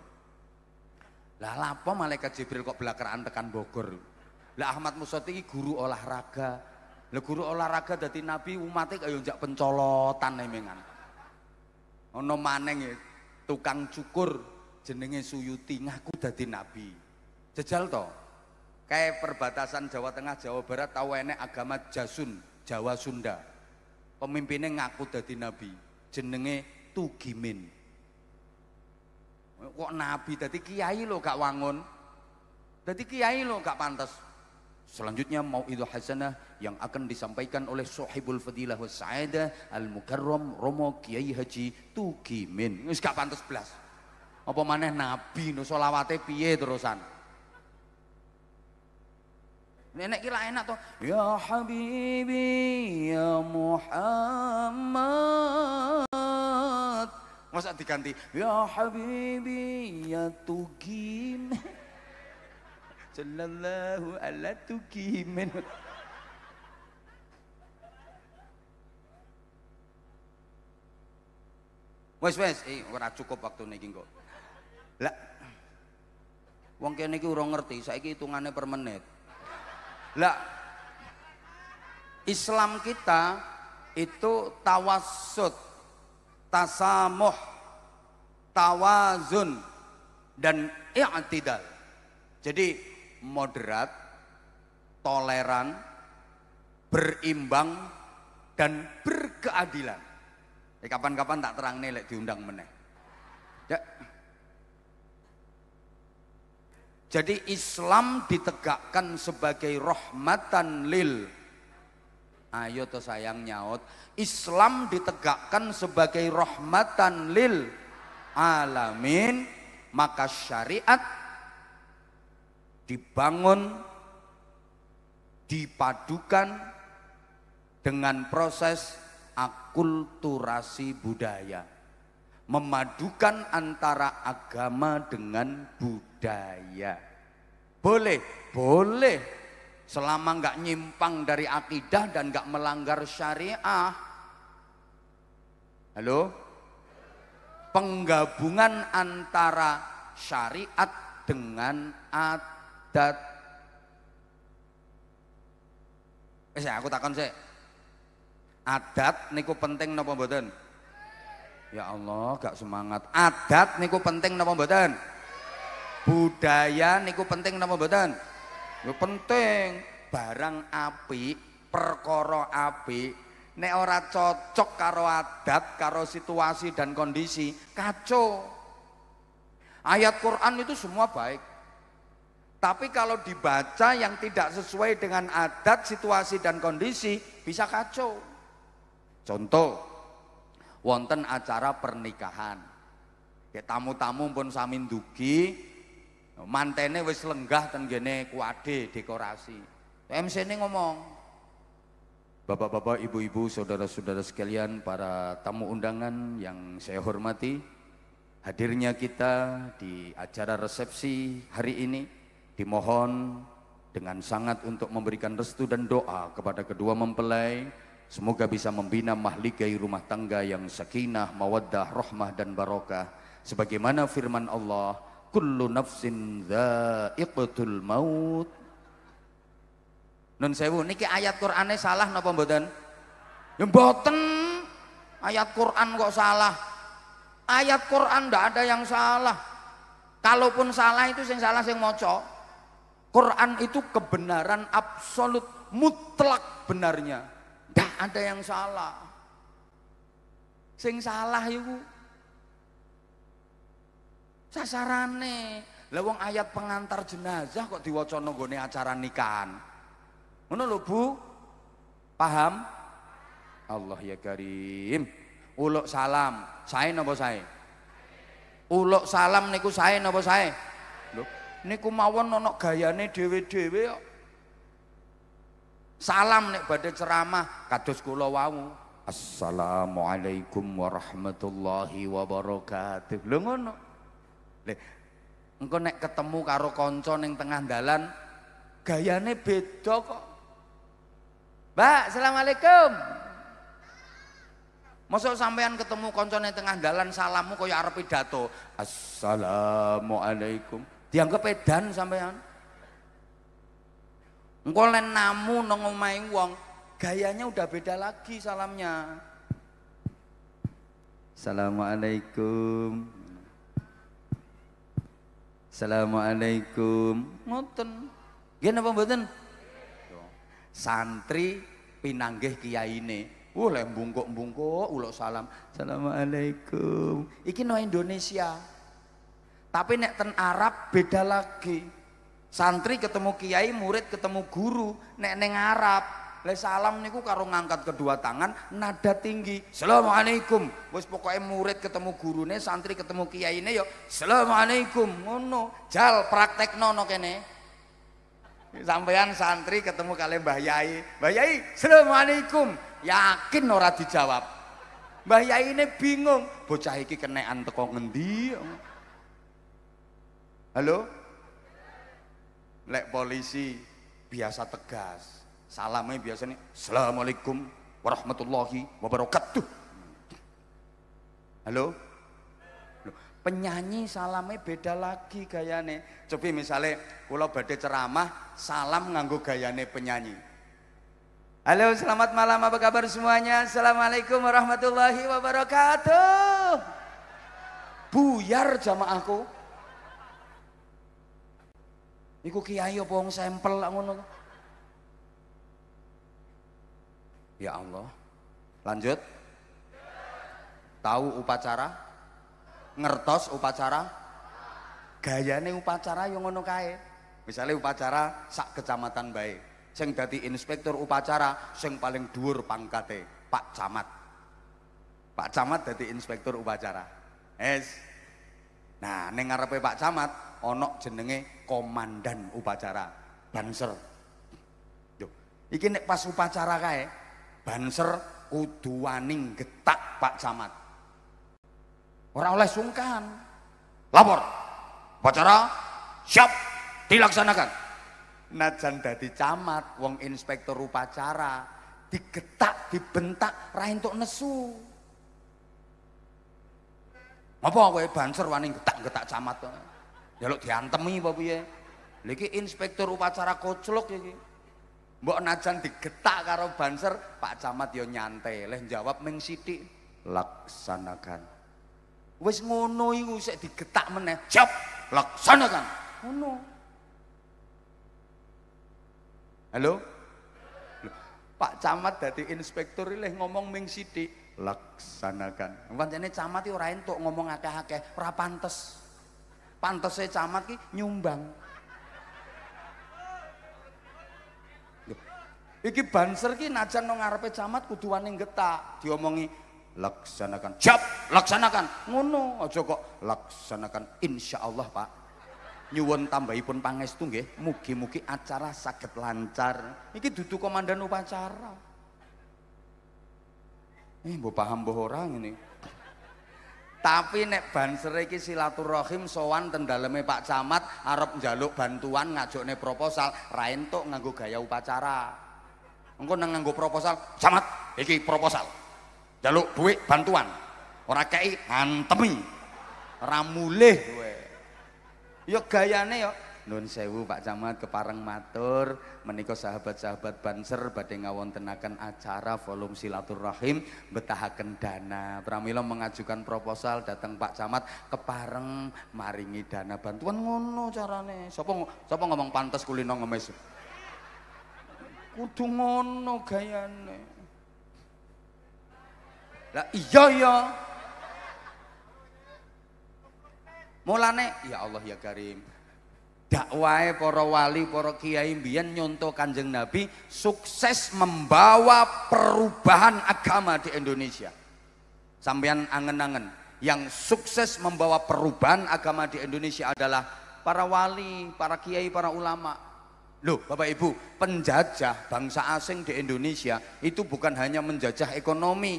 A: lah lapo malaikat Jibril kok belakaran tekan Bogor lah Ahmad Musaddiq guru olahraga Lah guru olahraga dari nabi umatik ayojak pencolotan pencolotan nemengan ono maneng tukang cukur jenenge Suyuti ngaku dadi nabi jejal to kayak perbatasan Jawa Tengah Jawa Barat tawene enek agama Jasun Jawa Sunda pemimpinnya ngaku dadi nabi jenenge Tugimin kok nabi dadi kiai lo gak wangun dadi kiai lo gak pantas Selanjutnya mau idul hasanah yang akan disampaikan oleh Sohibul Fadilah wa Sa'adah Al-Mukarram Romo Kiai Haji min. Ini gak pantas belas. Apa maneh nabi no solawate piye terusan? Nenek kira enak tuh Ya Habibi ya
B: Muhammad.
A: Masa diganti ya Habibi ya min sallallahu ala tukimin wes wes eh ora cukup waktu niki kok lah wong kene iki ora ngerti saiki hitungannya per menit lah Islam kita itu tawasud tasamuh tawazun dan i'tidal jadi moderat, toleran, berimbang, dan berkeadilan. Eh, kapan-kapan tak terang nih, diundang meneh. Ya. Jadi Islam ditegakkan sebagai rahmatan lil Ayo tuh sayang nyaut. Islam ditegakkan sebagai rahmatan lil alamin. Maka syariat dibangun, dipadukan dengan proses akulturasi budaya. Memadukan antara agama dengan budaya. Boleh, boleh. Selama nggak nyimpang dari akidah dan nggak melanggar syariah. Halo? Penggabungan antara syariat dengan dat Wis eh, aku takon sik. Adat niku penting napa mboten? Ya Allah, gak semangat. Adat niku penting napa mboten? Budaya niku penting napa mboten? Ya penting. Barang api perkara api nek ora cocok karo adat, karo situasi dan kondisi, kacau. Ayat Quran itu semua baik. Tapi kalau dibaca yang tidak sesuai dengan adat, situasi dan kondisi bisa kacau. Contoh, wonten acara pernikahan. Ya tamu-tamu pun samin dugi, mantene wis lenggah ten gene kuade dekorasi. MC ini ngomong, Bapak-bapak, ibu-ibu, saudara-saudara sekalian, para tamu undangan yang saya hormati, hadirnya kita di acara resepsi hari ini Dimohon dengan sangat untuk memberikan restu dan doa kepada kedua mempelai semoga bisa membina mahligai rumah tangga yang sakinah, mawaddah, rahmah dan barokah sebagaimana firman Allah kullu nafsin dha'iqatul maut Nun sewu ini ayat Qur'annya salah no mboten? yang mboten. Ayat Qur'an kok salah. Ayat Qur'an tidak ada yang salah. Kalaupun salah itu yang salah yang mocok Quran itu kebenaran absolut, mutlak benarnya. Tidak ada yang salah. Sing salah bu? sasarane. Lewong ayat pengantar jenazah kok diwocono acara nikahan. Mana lo Bu. Paham? Allah ya Karim. Uluk salam, saya nopo saya. Uluk salam niku saya nopo saya niku mawon ana gayane dhewe-dhewe kok. Salam nek badhe ceramah kados kula wau. Assalamualaikum warahmatullahi wabarakatuh. Lho ngono. Lek engko nek ketemu karo kanca ning tengah dalan gayane beda kok. Mbak, Assalamualaikum. Masuk sampean ketemu koncone tengah dalan salammu kaya arep pidato. Assalamualaikum dianggap edan sampean engko len namu nang omahe wong gayanya udah beda lagi salamnya Assalamualaikum Assalamualaikum ngoten gini apa mboten santri pinanggih kiyaine Wah, uh, lembungkuk-bungkuk ulo salam. Assalamualaikum. Iki no Indonesia. Tapi nek ten Arab beda lagi. Santri ketemu kiai, murid ketemu guru, nek neng Arab. Le salam niku karo ngangkat kedua tangan, nada tinggi. Assalamualaikum. Bos pokoknya murid ketemu gurune, santri ketemu kiai kiyaine yo Assalamualaikum. Ngono. Jal praktek nono kene. sampean santri ketemu kalian Mbah Yai Mbah Yai Assalamualaikum yakin ora dijawab Mbah Yai ini bingung bocah iki kenean teko ngendi Halo? Lek polisi biasa tegas. Salamnya biasa nih, Assalamualaikum warahmatullahi wabarakatuh. Halo? Penyanyi salamnya beda lagi gayane. Coba misalnya kalau badai ceramah, salam nganggo gayane penyanyi. Halo, selamat malam. Apa kabar semuanya? Assalamualaikum warahmatullahi wabarakatuh. Buyar jamaahku. Iku kiai apa wong sampel lak ngono. Ya Allah. Lanjut. Tahu upacara? Ngertos upacara? Gayane upacara yang ngono kae. Misalnya upacara sak kecamatan baik. Sing dadi inspektur upacara sing paling dhuwur pangkate, Pak Camat. Pak Camat dadi inspektur upacara. Es, Nah, ning ngarepe Pak Camat ana jenenge komandan upacara, banser. Yo, iki nek pas upacara kae, banser kudu getak Pak Camat. Ora oleh sungkan. Lapor. Upacara siap dilaksanakan. Najan dadi camat, wong inspektor upacara digetak, dibentak, ra entuk nesu. Apa kowe banser wani getak-getak camat. Jaluk ya diantemi apa piye? Lha inspektur upacara kocluk iki. Mbok najan digetak karo banser, Pak Camat dia ya nyantai. Leh jawab ming sithik laksanakan. Wis ngono iku sik digetak meneh. Siap, laksanakan. Ngono. Halo? Pak Camat dadi inspektur leh ngomong ming sithik laksanakan. Pancene camat iki ora entuk ngomong akeh-akeh, ora pantes. Pantese camat ki nyumbang. Iki banser ki najan nang ngarepe camat kudu wani getak, diomongi laksanakan. Jap, laksanakan. Ngono aja kok laksanakan Allah Pak. Nyuwun tambahipun pangestu nggih, mugi-mugi acara saged lancar. Iki dudu komandan upacara. Eh, mbok paham mbok orang ini. Tapi nek banser iki silaturahim sowan tendaleme Pak Camat arep njaluk bantuan ngajokne proposal ra entuk nganggo gaya upacara. Engko nang nganggo proposal, Camat, iki proposal. Jaluk duit bantuan. Ora kei antemi. Ra mulih kowe. gayane yuk Nun sewu Pak Camat kepareng matur menika sahabat-sahabat Banser badhe tenakan acara volume silaturahim betahaken dana. Pramila mengajukan proposal datang Pak Camat kepareng maringi dana bantuan ngono carane. Sopo sapa ngomong pantes kulino ngemis. Kudu ngono gayane. Lah iya ya. Mulane ya Allah ya Karim dakwae para wali, para kiai mbiyen Nyonto Kanjeng Nabi sukses membawa perubahan agama di Indonesia. Sampeyan angen-angen yang sukses membawa perubahan agama di Indonesia adalah para wali, para kiai, para ulama. Loh, Bapak Ibu, penjajah bangsa asing di Indonesia itu bukan hanya menjajah ekonomi,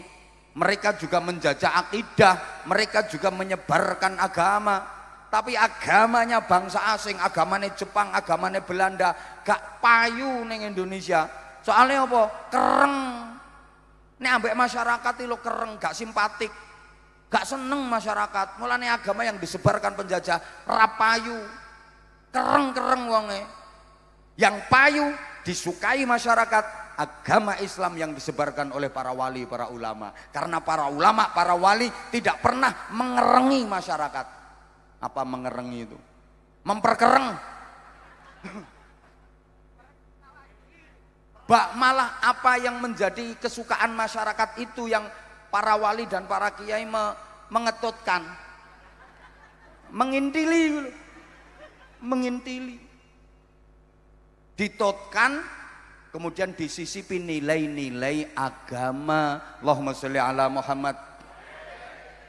A: mereka juga menjajah akidah, mereka juga menyebarkan agama tapi agamanya bangsa asing, agamanya Jepang, agamanya Belanda gak payu nih Indonesia. Soalnya apa? Kereng. Nih ambek masyarakat itu kereng, gak simpatik. Gak seneng masyarakat. Mulanya agama yang disebarkan penjajah rapayu. Kereng-kereng wonge. Yang payu disukai masyarakat, agama Islam yang disebarkan oleh para wali, para ulama. Karena para ulama, para wali tidak pernah mengerengi masyarakat apa mengerengi itu memperkereng bak malah apa yang menjadi kesukaan masyarakat itu yang para wali dan para kiai me mengetutkan mengintili mengintili ditotkan kemudian disisipi nilai-nilai agama Allahumma sholli ala Muhammad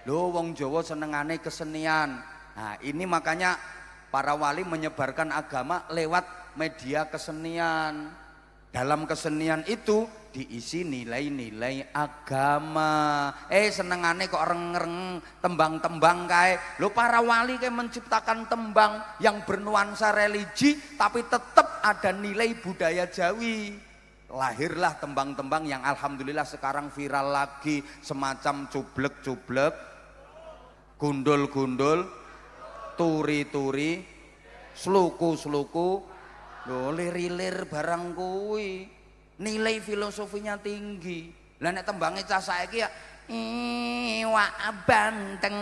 A: lo wong Jawa senengane kesenian Nah, ini makanya para wali menyebarkan agama lewat media kesenian. Dalam kesenian itu diisi nilai-nilai agama. Eh senengane kok reng-reng tembang-tembang kae. Lo para wali kayak menciptakan tembang yang bernuansa religi tapi tetap ada nilai budaya Jawi. Lahirlah tembang-tembang yang alhamdulillah sekarang viral lagi semacam cublek-cublek, gundul-gundul, turi-turi seluku-seluku, lirir lirir barang kuwi nilai filosofinya tinggi lah nek tembange cah saiki ya iwa banteng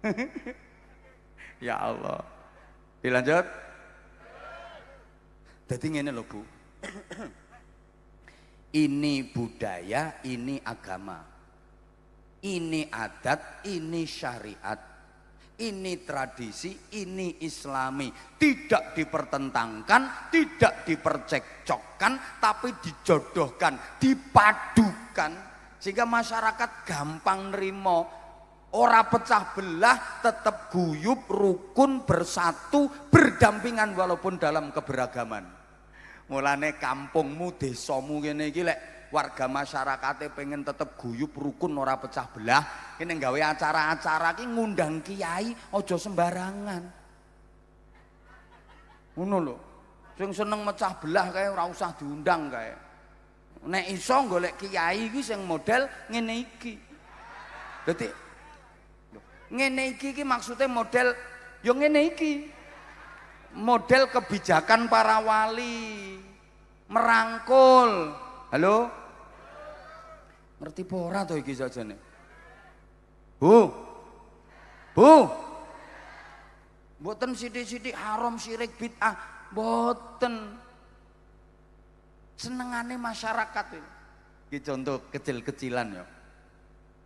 A: ya Allah dilanjut jadi ini loh Bu ini budaya ini agama ini adat, ini syariat. Ini tradisi, ini islami. Tidak dipertentangkan, tidak dipercekcokkan, tapi dijodohkan, dipadukan. Sehingga masyarakat gampang nerimo. Ora pecah belah, tetap guyup, rukun, bersatu, berdampingan walaupun dalam keberagaman. Mulane kampungmu, desamu gini iki warga masyarakatnya pengen tetep guyup rukun ora pecah belah ini nggawe acara-acara ini ngundang kiai ojo sembarangan ngono lho sing seneng mecah belah kayak ora usah diundang kae nek iso golek kiai iki yang model ngene iki dadi ngene iki ki maksudnya model yo ya ngene iki model kebijakan para wali merangkul halo Ngerti pora tuh to iki sajane? Bu. Bu. boten sidi-sidi haram syirik bid'ah, mboten. Senengane masyarakat ini. Iki contoh kecil-kecilan ya.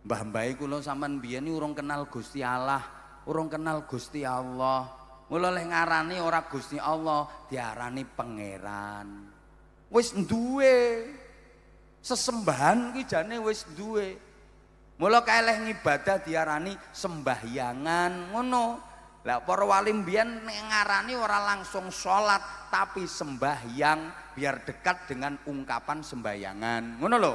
A: Mbah mbahe sama sampean ini urung kenal Gusti Allah, urung kenal Gusti Allah. Mula leh ngarani orang Gusti Allah, diarani pangeran. Wis duwe. Sesembahan ki jane wis duwe. Mula kaeleh ngibadah diarani sembahyangan ngono. Lah para wali mbiyen ngarani ora langsung salat tapi sembahyang biar dekat dengan ungkapan sembahyangan. Ngono lho.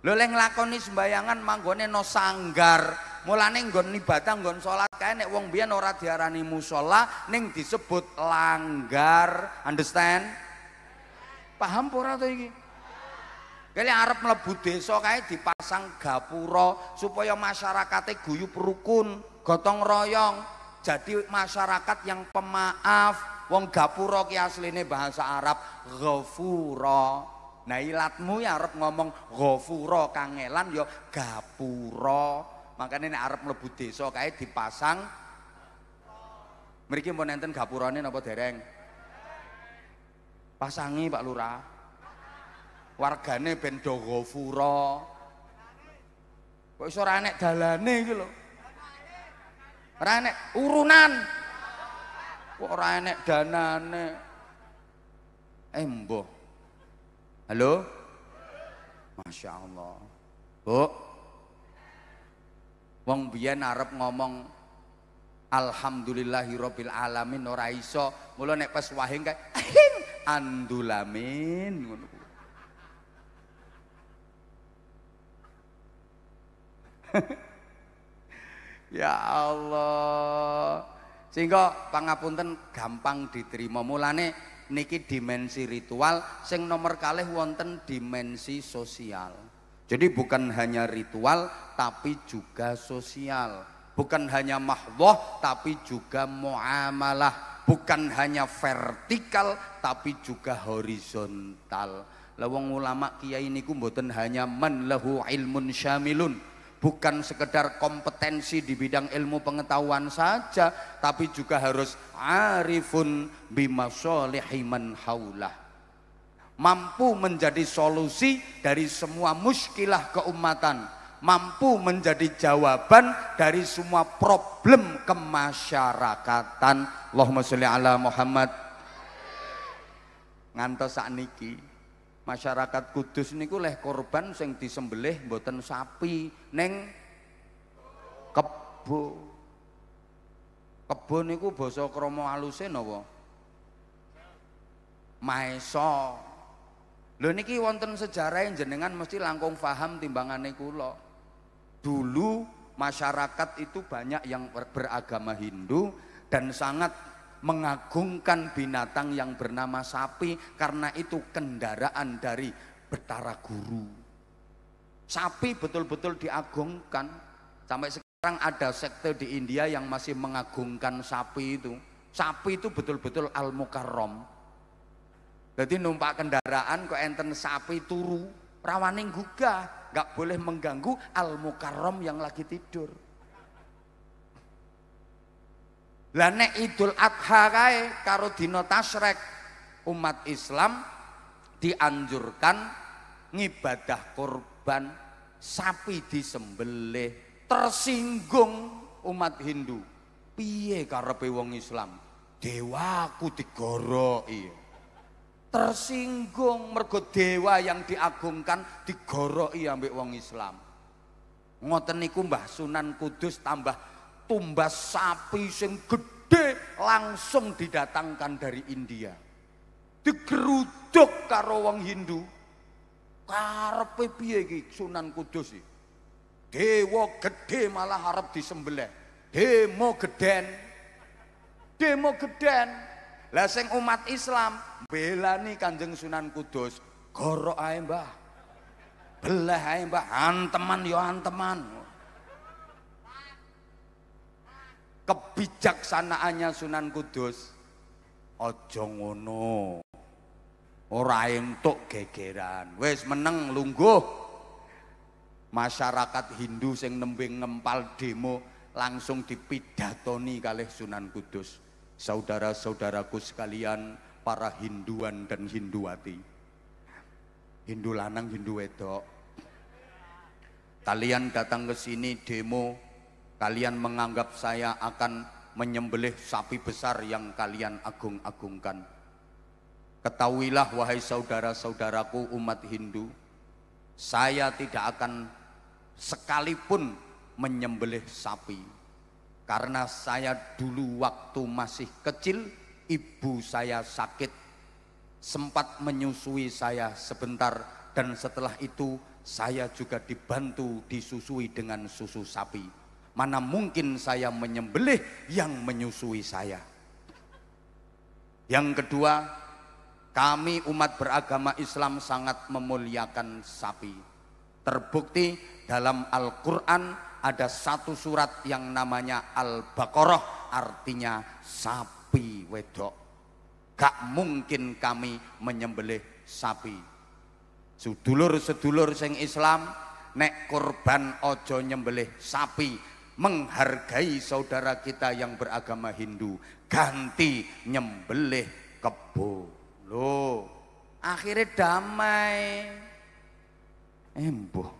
A: Lho lek nglakoni sembahyangan manggone no sanggar. Mulane nggon ibadah nggon salat kae nek wong biyen ora diarani musala ning disebut langgar. Understand? Paham ora to iki? Kali Arab mlebu desa kaya dipasang gapuro supaya masyarakatnya guyub rukun, gotong royong, jadi masyarakat yang pemaaf. Wong gapuro ki asline bahasa Arab ghafura. Nah ilatmu ya Arab ngomong ghafura kangelan yo ya gapuro. Makanya ini Arab mlebu desa kaya dipasang Mriki pun gapuro gapurane napa dereng? Pasangi Pak Lurah wargane ben do Kok iso ora enek dalane iki lho. Ora enek urunan. Kok ora enek danane. Eh Halo? Masya Allah. Bu. Wong biyen arep ngomong Alhamdulillahirabbil alamin ora iso. Mula nek pas wahing kae andulamin ngono. ya Allah. Sehingga pangapunten gampang diterima. Mulane niki dimensi ritual sing nomor kalih wonten dimensi sosial. Jadi bukan hanya ritual tapi juga sosial. Bukan hanya mahwah tapi juga muamalah. Bukan hanya vertikal tapi juga horizontal. Lawang ulama kiai niku mboten hanya man lahu ilmun syamilun bukan sekedar kompetensi di bidang ilmu pengetahuan saja tapi juga harus arifun bima man haulah mampu menjadi solusi dari semua muskilah keumatan mampu menjadi jawaban dari semua problem kemasyarakatan Allahumma sholli ala Muhammad ngantos sakniki masyarakat Kudus niku leh korban sing disembelih mboten sapi neng kebo kebo niku basa kromo aluse nopo maeso lho niki wonten sejarah yang jenengan mesti langkung paham timbangane kula dulu masyarakat itu banyak yang beragama Hindu dan sangat mengagungkan binatang yang bernama sapi karena itu kendaraan dari Betara Guru. Sapi betul-betul diagungkan. Sampai sekarang ada sekte di India yang masih mengagungkan sapi itu. Sapi itu betul-betul al-mukarram. Jadi numpak kendaraan kok enten sapi turu, rawaning gugah, nggak boleh mengganggu al-mukarram yang lagi tidur. Lah nek Idul Adha kae karo dina tasrek umat Islam dianjurkan ngibadah korban sapi disembelih. Tersinggung umat Hindu. Piye karepe wong Islam? Dewaku digoroki. Iya. Tersinggung mergo dewa yang diagungkan digoroki iya, ambek wong Islam. Ngoten niku Mbah Sunan Kudus tambah tumbas sapi sing gedhe gede langsung didatangkan dari India. Digeruduk karo wong Hindu. Karepe piye iki Sunan Kudus iki? Dewa gede malah harap disembelih. Demo geden. Demo geden. Lah sing umat Islam belani Kanjeng Sunan Kudus, goro ae Mbah. Belah ae Mbah, anteman yo anteman. kebijaksanaannya Sunan Kudus ojo ngono ora entuk gegeran wis meneng lungguh masyarakat Hindu sing nembe ngempal demo langsung dipidatoni kalih Sunan Kudus saudara-saudaraku sekalian para Hinduan dan Hinduati Hindu lanang Hindu wedok kalian datang ke sini demo Kalian menganggap saya akan menyembelih sapi besar yang kalian agung-agungkan. Ketahuilah wahai saudara-saudaraku umat Hindu, saya tidak akan sekalipun menyembelih sapi. Karena saya dulu waktu masih kecil, ibu saya sakit, sempat menyusui saya sebentar dan setelah itu saya juga dibantu disusui dengan susu sapi Mana mungkin saya menyembelih yang menyusui saya. Yang kedua, kami umat beragama Islam sangat memuliakan sapi. Terbukti dalam Al-Quran ada satu surat yang namanya Al-Baqarah artinya sapi wedok. Gak mungkin kami menyembelih sapi. Sedulur-sedulur sing Islam nek korban ojo nyembelih sapi menghargai saudara kita yang beragama Hindu ganti nyembelih kebo lo akhirnya damai embo eh,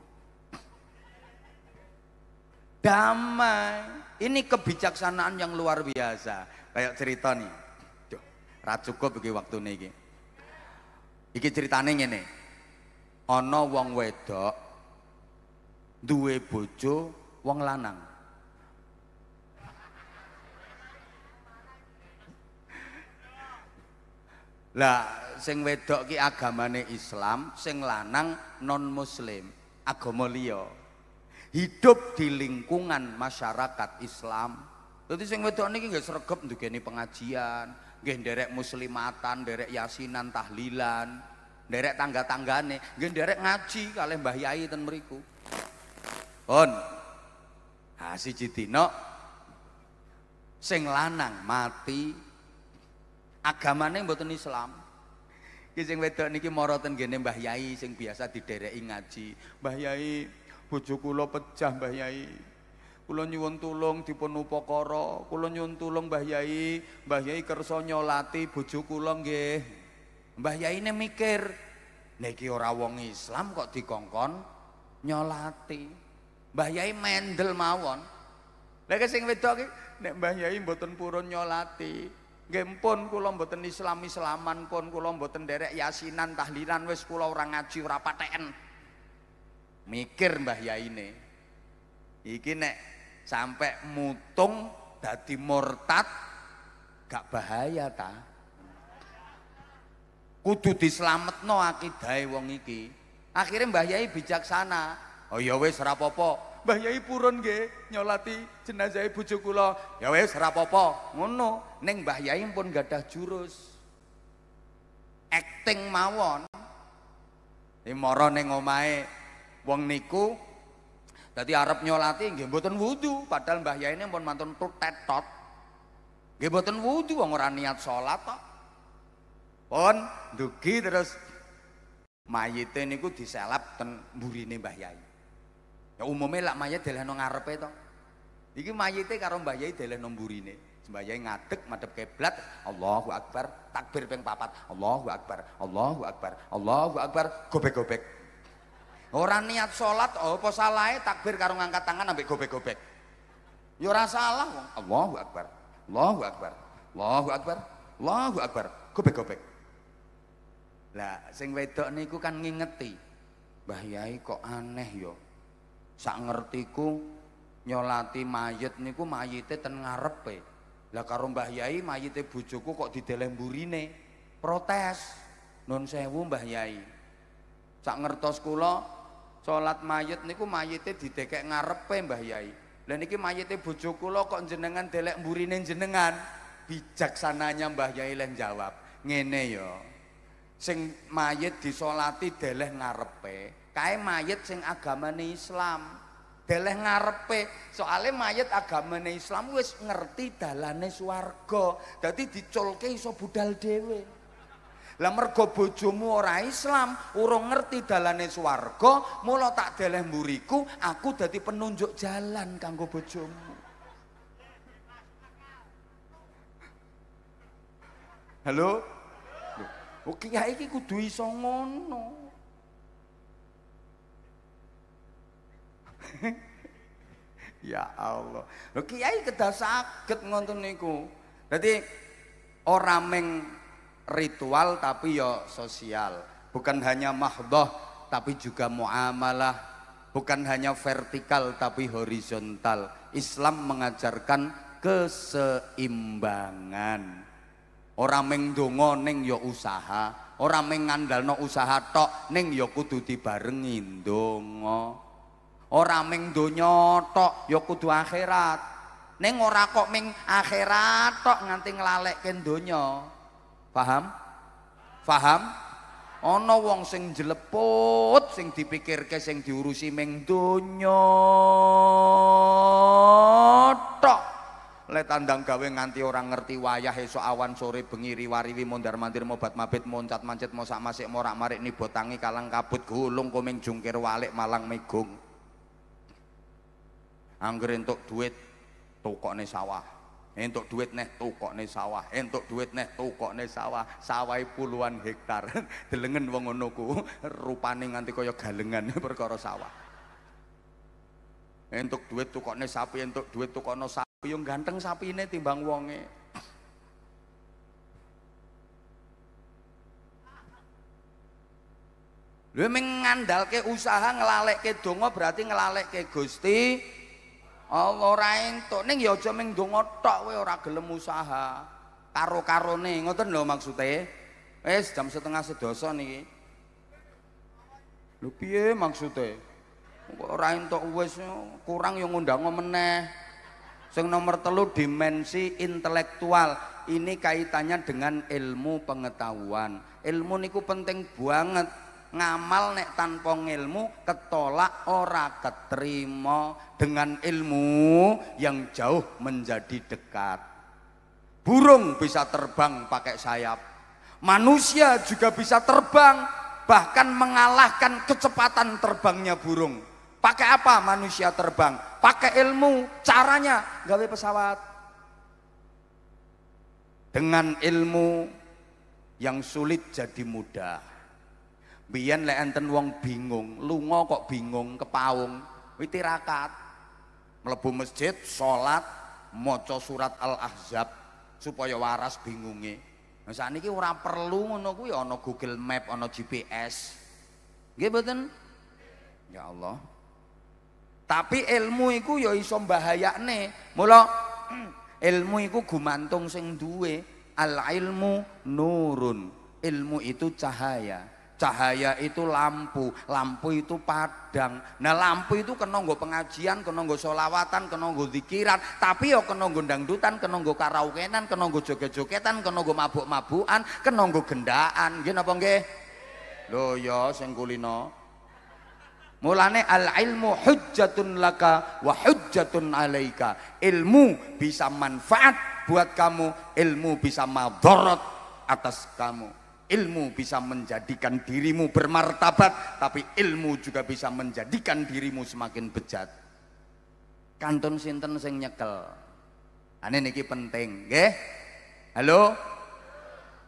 A: damai ini kebijaksanaan yang luar biasa kayak cerita nih Duh, racuko bagi waktu nih iki nih. ini ono wong wedok duwe bojo wong lanang Lah sing wedok ki agamane Islam, sing lanang non muslim, agama liya. Hidup di lingkungan masyarakat Islam. Dadi sing wedok niki nggih sregep ndugeni pengajian, nggih nderek muslimatan, nderek yasinan, tahlilan, nderek tangga-tanggane, nggih nderek ngaji kalih Mbah Yai ten mriku. Pun. Ha siji dina sing lanang mati agamane mboten Islam. Ki sing wedok niki mara ten gene Mbah Yai sing biasa di ngaji. Mbah Yai, bojo kula pecah Mbah Yai. Kula nyuwun tulung dipun upakara, kula nyuwun tulung Mbah Yai, Mbah Yai kersa nyolati bojo kula nggih. Mbah Yaine mikir, niki ora wong Islam kok dikongkon nyolati. Mbah Yai mendel mawon. Lah sing wedok ki nek Mbah Yai mboten purun nyolati, Nggih pun kula mboten islami selaman pun kula mboten derek yasinan tahlilan wis kula orang ngaji ora pateken. Mikir Mbah Yaine. Iki nek sampai mutung dadi murtad gak bahaya ta? Kudu dislametno akidahe wong iki. Akhirnya Mbah Yai bijaksana. Oh ya wis ora apa-apa, Mbah Yai purun nggih nyolati jenazah bojo kula. Ya wis ora apa-apa, ngono. Ning Mbah Yai pun gadah jurus. Acting mawon. Imara ning omahe wong niku dadi arep nyolati nggih mboten wudu, padahal Mbah Yai pun mantun tetot. Nggih mboten wudu wong ora niat salat kok. Pun dugi terus mayite niku diselap ten mburine Mbah Yai. Ya, umumnya lak mayat delehno ngarepe toh. iki mayite karo mbah yai nomburi ini. mbah yai madep madhep Allahu akbar takbir peng papat Allahu akbar Allahu akbar Allahu akbar gobek-gobek orang niat sholat oh, apa salahnya takbir karo angkat tangan ambek gobek-gobek ya rasa salah Allahu akbar Allahu akbar Allahu akbar Allahu akbar gobek-gobek lah sing wedok niku kan ngingeti mbah yai kok aneh yo ya sak ngertiku nyolati mayit niku mayite ten ngarepe lah karo Mbah Yai mayite bojoku kok dideleh telemburine? protes nun sewu Mbah Yai sak ngertos kula salat mayit niku mayite didekek ngarepe Mbah Yai lah niki mayite bojo lo kok jenengan delek mburine jenengan bijaksananya Mbah Yai lan jawab ngene yo ya, sing mayit disolati deleh ngarepe kae mayat sing agamane Islam. Deleh ngarepe, soale agama agamane Islam wis ngerti dalane swarga. Dadi diculke iso budal dhewe. Lah mergo bojomu ora Islam, urung ngerti dalane swarga, mula tak deleh muriku, aku dadi penunjuk jalan kanggo bojomu. Halo? Oke, ya iki kudu iso ngono. ya Allah. Lho kiai kedah saged ngonten niku. Dadi ora meng ritual tapi ya sosial. Bukan hanya mahdoh tapi juga muamalah. Bukan hanya vertikal tapi horizontal. Islam mengajarkan keseimbangan. Orang meng donga ning ya usaha, orang mengandalkan usaha tok neng yo ya kudu dibarengi donga. Orang ming donya tok ya kudu akhirat ning ora kok ming akhirat tok nganti nglalekke donya paham paham ana wong sing jleput sing dipikirke sing diurusi ming donya tok le tandang gawe nganti orang ngerti wayah esok awan sore bengi riwariwi mondar mandir mobat mabit moncat mancit mosak masik morak marik botangi kalang kabut gulung kuming jungkir walik malang megung Angger entuk duit nih sawah. Entuk duit neh nih sawah, entuk duit neh nih sawah. Sawah e puluhan hektar. Delengen wong ngono ku, rupane nganti kaya galengan perkara sawah. Entuk duit nih sapi, entuk duit nih sapi yo ganteng sapi ini timbang wonge. Lha mengandalke usaha ngelalek ke donga berarti ngelalek ke Gusti Allah ora entuk ning ya aja ming donga tok kowe ora gelem usaha. Karo-karone ngoten lho maksude. Wis jam setengah sedasa niki. Lho piye maksude? Kok ora entuk wis kurang yang ngundang meneh. Sing nomor telu dimensi intelektual. Ini kaitannya dengan ilmu pengetahuan. Ilmu niku penting banget ngamal nek tanpa ilmu ketolak ora keterima dengan ilmu yang jauh menjadi dekat burung bisa terbang pakai sayap manusia juga bisa terbang bahkan mengalahkan kecepatan terbangnya burung pakai apa manusia terbang pakai ilmu caranya gawe pesawat dengan ilmu yang sulit jadi mudah biyen lek enten wong bingung lunga kok bingung kepaung witi rakat mlebu masjid salat maca surat al-ahzab supaya waras bingunge nah sakniki ora perlu ngono kuwi ana Google Map ana GPS nggih mboten ya Allah tapi ilmu iku ya iso mbahayakne mula ilmu iku gumantung sing duwe al ilmu nurun ilmu itu cahaya Cahaya itu lampu, lampu itu padang. Nah lampu itu kena nggo pengajian, kena nggo solawatan, kena nggo zikiran. Tapi yo ya kena nggo dangdutan, kena nggo karaokean, kena nggo joget-jogetan, kena nggo mabuk mabuan kena nggo gendaan. Nggih napa nggih? Lho ya sing kulino. Mulane al ilmu hujjatun laka wa hujjatun alaika. Ilmu bisa manfaat buat kamu, ilmu bisa madarat atas kamu. Ilmu bisa menjadikan dirimu bermartabat, tapi ilmu juga bisa menjadikan dirimu semakin bejat. Kantun sinten sing nyekel. Ane niki penting, nggih. Halo?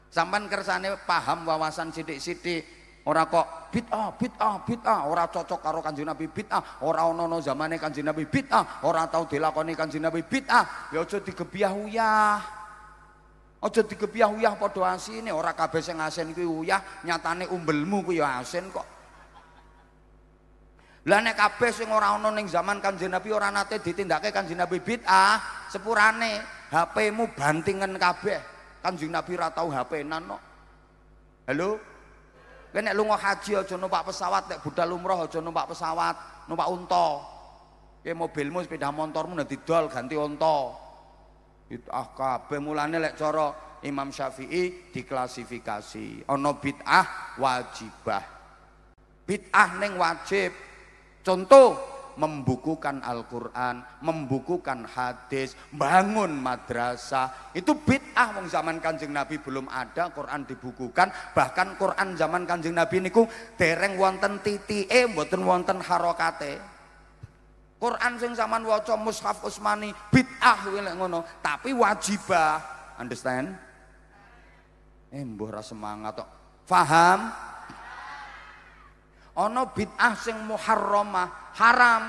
A: Sampan kersane paham wawasan sidik-sidik, ora kok bid'ah bid'ah bid'ah ora cocok karo kanjeng Nabi bid'ah ora ana no zamane kanjeng Nabi bid'ah ora tau dilakoni kanjeng Nabi bid'ah ya aja digebiah uyah Aja digepyah-uyah padha asine, ya ora kabeh sing asin kuwi uyah, nyatane umbelmu kuwi ya asin kok. Lah nek kabeh sing ora ana ning zaman Kanjeng Nabi ora nate ditindakake Kanjeng Nabi bid'ah, sepurane HP-mu bantingen kabeh. Kanjeng Nabi ora tau HP-nan kok. Halo? Kowe nek lunga haji aja numpak pesawat, nek budal umroh aja numpak pesawat, numpak unta. Kowe mobilmu, sepeda motormu nek didol ganti unta. Itu ah, kabeh mulane lek cara Imam Syafi'i diklasifikasi ana bid'ah wajibah. Bid'ah ning wajib. Contoh membukukan Al-Qur'an, membukukan hadis, bangun madrasah. Itu bid'ah wong zaman Kanjeng Nabi belum ada Quran dibukukan, bahkan Quran zaman Kanjeng Nabi niku dereng wonten titike, mboten wonten harokate. Quran sing zaman waca mushaf Utsmani bid'ah kuwi ngono, tapi wajibah. Understand? Eh mbuh ra semangat tok. Faham? Ana bid'ah sing muharramah, haram.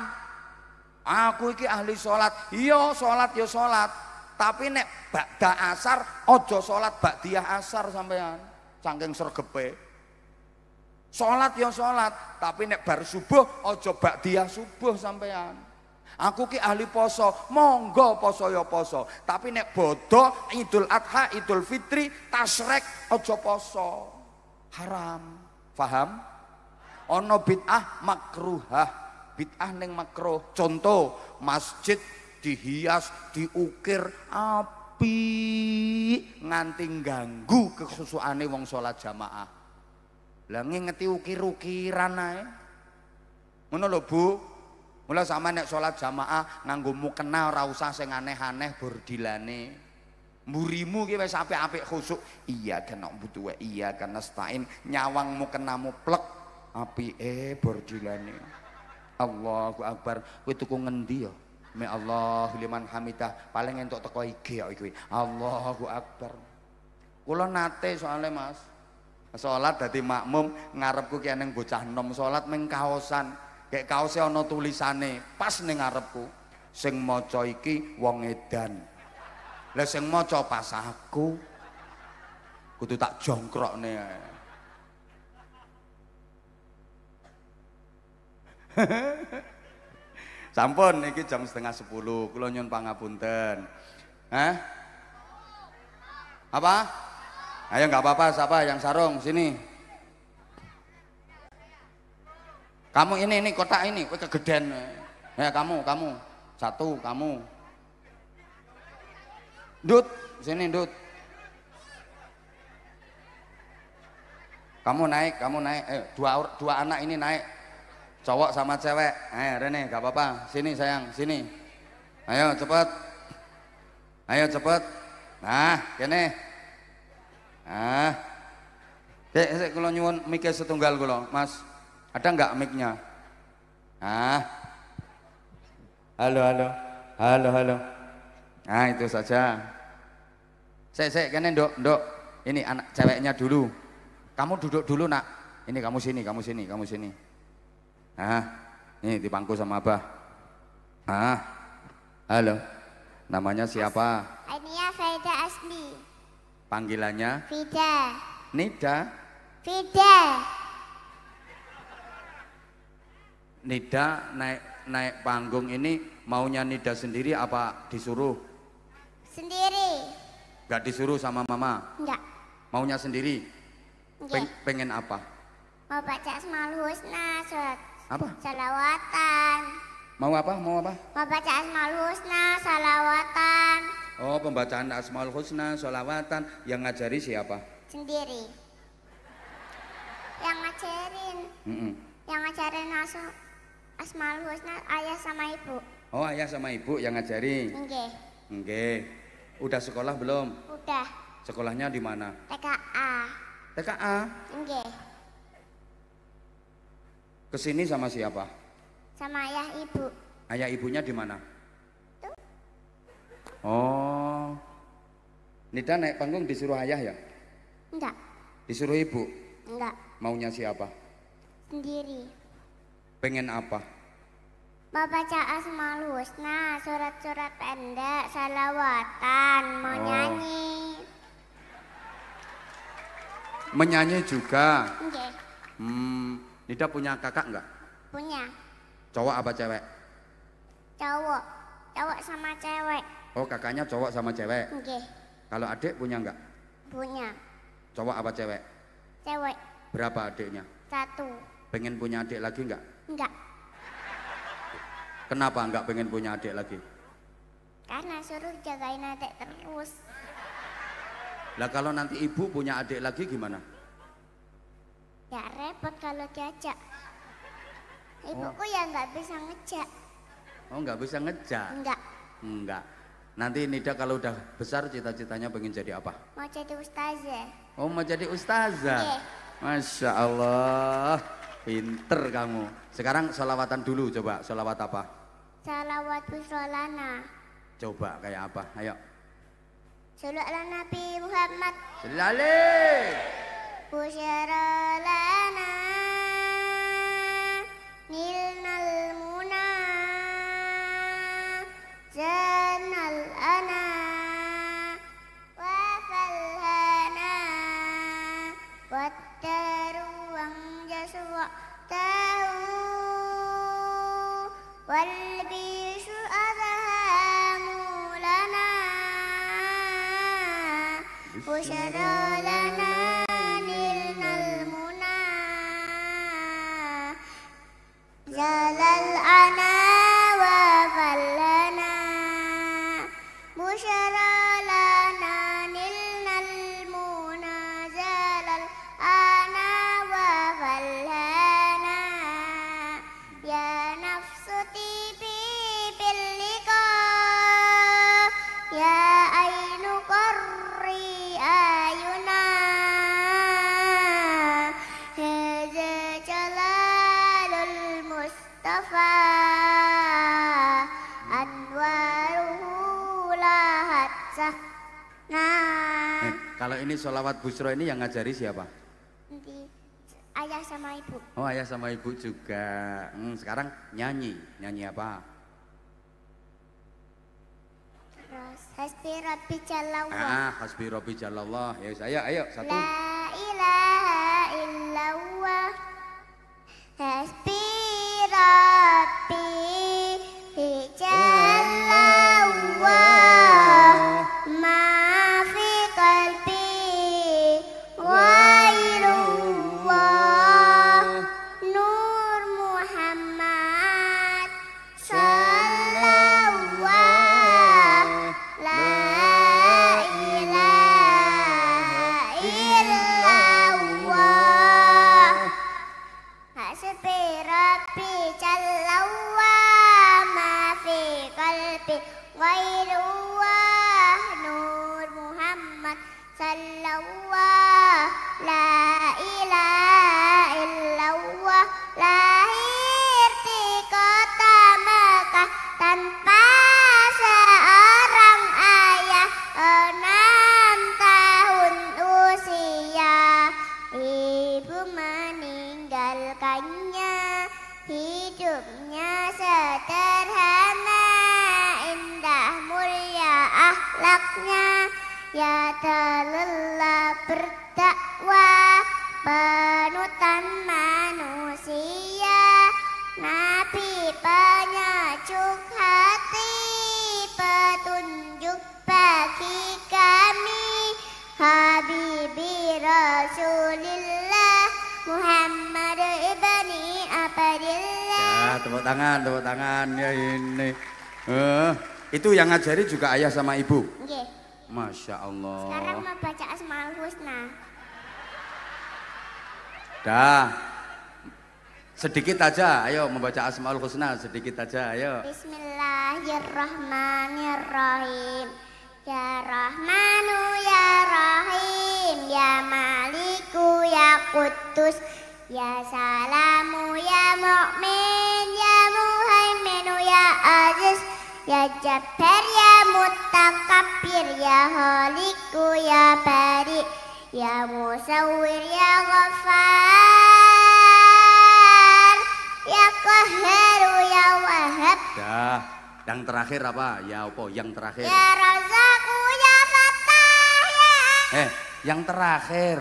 A: Aku iki ahli salat. Iya, salat ya salat. Tapi nek ba'da asar aja salat dia asar sampean. Saking sergepe. Sholat ya sholat, tapi nek bar subuh bak dia subuh sampean. Aku ki ahli poso, monggo poso ya poso. Tapi nek bodoh Idul Adha, Idul Fitri, tasrek aja poso. Haram. Faham? Ono bid'ah makruhah. Bid'ah neng makruh. Contoh, masjid dihias, diukir api nganti ganggu kesusuane wong sholat jamaah. Lah ngingeti ukir-ukiran ae. Ngono lho, Bu. Mula sama nek salat jamaah nganggo mukena ora usah sing aneh-aneh bordilane. Mburimu ki wis apik-apik khusuk. Iya kena butuh iya kena stain nyawangmu kenamu plek apike bordilane. Allahu akbar. Kowe tuku ngendi ya? Me Allah liman hamidah paling entuk teko IG ya kuwi. Allahu akbar. Kula nate soalnya Mas, Salat dari makmum ngarepku ki eneng bocah nom salat ming kayak Kek kaose tulisane pas ning ngarepku. Sing maca iki wong edan. Lah sing maca pas aku. Kudu tak jongkrok jongkrokne. Sampun iki jam setengah sepuluh, kula nyun pangapunten. Hah? Apa? Ayo nggak apa-apa siapa yang sarung sini. Kamu ini ini kotak ini, kue kegedean. Ya kamu, kamu. Satu, kamu. Dut, sini Dut. Kamu naik, kamu naik. Eh, dua dua anak ini naik. Cowok sama cewek. Eh, Rene, gak apa-apa. Sini sayang, sini. Ayo cepet. Ayo cepet. Nah, kene. Ah. Dek, saya kalau nyuwun mike setunggal kula, Mas. Ada enggak miknya nya Ah. Halo, halo. Halo, halo. Nah, itu saja. Saya saya kene, dok dok Ini anak ceweknya dulu. Kamu duduk dulu, Nak. Ini kamu sini, kamu sini, kamu sini. Ah. Ini di pangku sama Abah. Ah. Halo. Namanya siapa?
C: Ania Faida Asli.
A: Panggilannya? Vida. Nida. Vida. Nida naik naik panggung ini maunya Nida sendiri apa disuruh?
C: Sendiri.
A: Gak disuruh sama mama? Enggak. Maunya sendiri? Peng, pengen apa?
C: Mau baca Asmaul Husna, surat apa? Salawatan.
A: Mau apa? Mau apa?
C: Mau baca Asmaul Husna, salawatan.
A: Oh, pembacaan Asmaul Husna, solawatan, yang ngajari siapa?
C: Sendiri. Yang ngajarin. Mm -mm. Yang ngajarin Asmaul Husna ayah sama ibu.
A: Oh, ayah sama ibu yang ngajari. Nggih. Nggih. Udah sekolah belum? Udah. Sekolahnya di mana?
C: TKA. TKA? Nggih.
A: Kesini sama siapa?
C: Sama ayah ibu.
A: Ayah ibunya di mana? Oh. Nida naik panggung disuruh ayah ya? Enggak. Disuruh ibu? Enggak. Maunya siapa? Sendiri. Pengen apa?
C: Baca Asmaul Husna, surat-surat pendek, salawatan, mau oh. nyanyi.
A: Menyanyi juga? Enggak. Hmm, Nida punya kakak enggak? Punya. Cowok apa cewek?
C: Cowok. Cowok sama cewek.
A: Oh kakaknya cowok sama cewek. Oke. Okay. Kalau adik punya enggak? Punya. Cowok apa cewek? Cewek. Berapa adiknya? Satu. Pengen punya adik lagi enggak? Enggak. Kenapa nggak pengen punya adik lagi?
C: Karena suruh jagain adik terus.
A: Lah kalau nanti ibu punya adik lagi gimana?
C: Ya repot kalau diajak. Oh. Ibuku oh. ya nggak bisa ngejak.
A: Oh nggak bisa ngejak? Nggak. Nggak. Nanti Nida kalau udah besar cita-citanya pengen jadi apa?
C: Mau jadi ustazah.
A: Oh mau jadi ustazah? Iya. Masya Allah, pinter kamu. Sekarang selawatan dulu coba, selawat apa?
C: Selawat busolana.
A: Coba kayak apa, ayo.
C: Salatlah Nabi Muhammad.
A: Selalu.
C: Busyara Nilnal munah. muna. أن
A: Kalau ini sholawat busro ini yang ngajari siapa?
C: Ayah sama ibu.
A: Oh ayah sama ibu juga. Hmm, sekarang nyanyi, nyanyi apa?
C: hasbi Rabbi Jalallah. Ah,
A: hasbi Rabbi Jalallah. Ya, saya, ayo, satu. La yang ngajari juga ayah sama ibu? Iya. Masya Allah. Sekarang mau baca
C: Asmaul Husna.
A: Dah. Sedikit aja, ayo membaca Asmaul Husna sedikit aja, ayo.
C: Bismillahirrahmanirrahim. Ya Rahmanu ya Rahim, ya Maliku ya Kudus, ya Salamu ya Mu'min. Ya Jabbar ya Mutakabbir ya Haliku ya Bari ya Musawwir ya Ghaffar ya Qahharu ya Wahab.
A: Dah, yang terakhir apa? Ya apa? Yang terakhir. Ya
C: Razaku ya Fattah
A: ya. Eh, yang terakhir.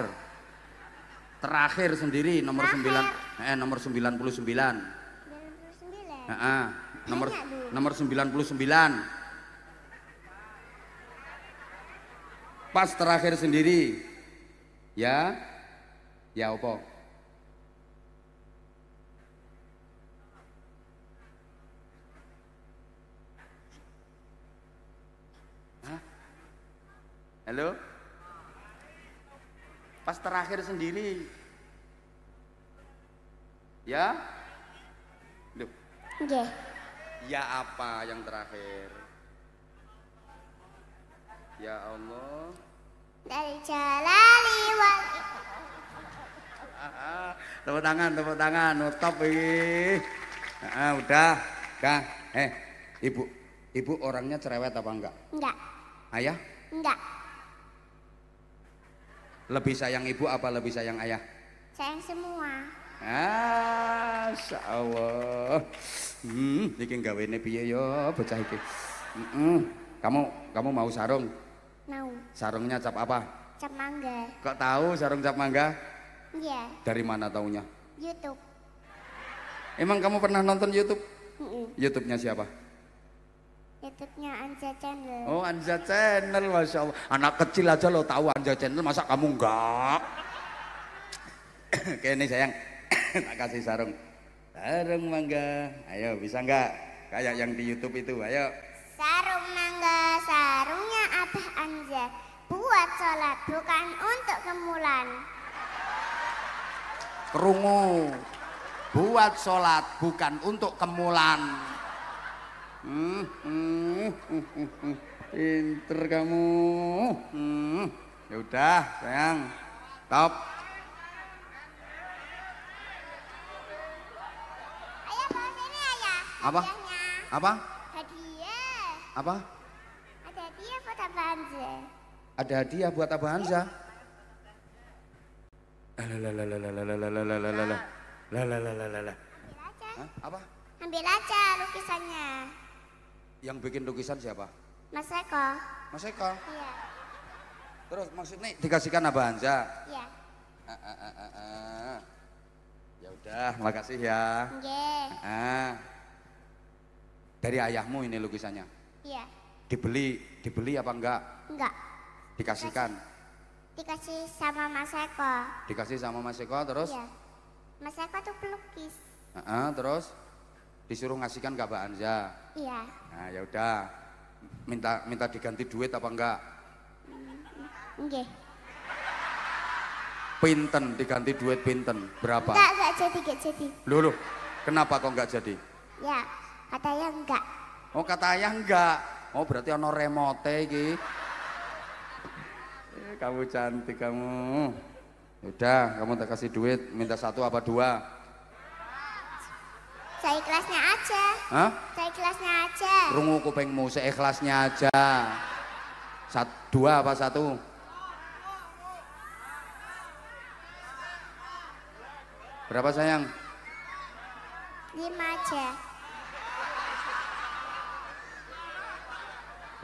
A: Terakhir sendiri nomor Terakhir. 9 eh nomor 99. 99. Heeh nomor nomor 99 pas terakhir sendiri ya ya opo Halo? Pas terakhir sendiri. Ya? Yeah. Ya apa yang terakhir? Ya Allah.
C: Dari jalali wal ah, ah.
A: Tepuk tangan, tepuk tangan, nutup ini. Ah, ah, udah, udah. Eh, ibu, ibu orangnya cerewet apa enggak? Enggak. Ayah? Enggak. Lebih sayang ibu apa lebih sayang ayah?
C: Sayang semua.
A: Masya Allah. Hmm, iki gawene piye ya bocah iki? Hmm, kamu kamu mau sarung? Mau. Sarungnya cap apa?
C: Cap mangga.
A: Kok tahu sarung cap mangga? Iya. Dari mana taunya? YouTube. Emang kamu pernah nonton YouTube? YouTube-nya siapa?
C: YouTube-nya Anja Channel. Oh,
A: Anja Channel, masya Allah. Anak kecil aja lo tahu Anja Channel, masa kamu enggak? Kayak ini sayang, tak kasih sarung sarung mangga ayo bisa nggak kayak yang di YouTube itu ayo
C: sarung mangga sarungnya apa Anja buat sholat bukan untuk kemulan
A: kerungu buat sholat bukan untuk kemulan hmm, hmm, hmm, hmm. hmm. pinter kamu hmm, hmm. ya udah sayang top Apa? Apa?
C: Hadiah. Apa? Ada
A: hadiah buat Abah Hanza Ada hadiah buat Abah Hamzah. Apa?
C: Ambil aja lukisannya.
A: Yang bikin lukisan siapa? Mas Eko. Mas Eko? Iya. Terus maksudnya dikasihkan Abah Hamzah? Iya. Ah, ah, ah, ya udah, makasih ya. Nggih. Dari ayahmu ini lukisannya? Iya. Dibeli, dibeli apa enggak? Enggak. Dikasihkan?
C: Dikasih, sama Mas Eko.
A: Dikasih sama Mas Eko terus? Iya.
C: Mas Eko tuh pelukis.
A: Uh -uh, terus? Disuruh ngasihkan ke Mbak Anja? Iya. Nah ya udah. Minta minta diganti duit apa enggak? Enggak. Pinten diganti duit pinten berapa? Enggak,
C: enggak jadi, enggak jadi.
A: Loh, loh. Kenapa kok enggak jadi? Ya, kata ayah enggak oh kata ayah enggak oh berarti ono remote iki eh, kamu cantik kamu udah kamu tak kasih duit minta satu apa dua
C: saya ikhlasnya aja Hah? saya ikhlasnya aja rungu
A: saya seikhlasnya aja Sat, dua apa satu berapa sayang
C: lima aja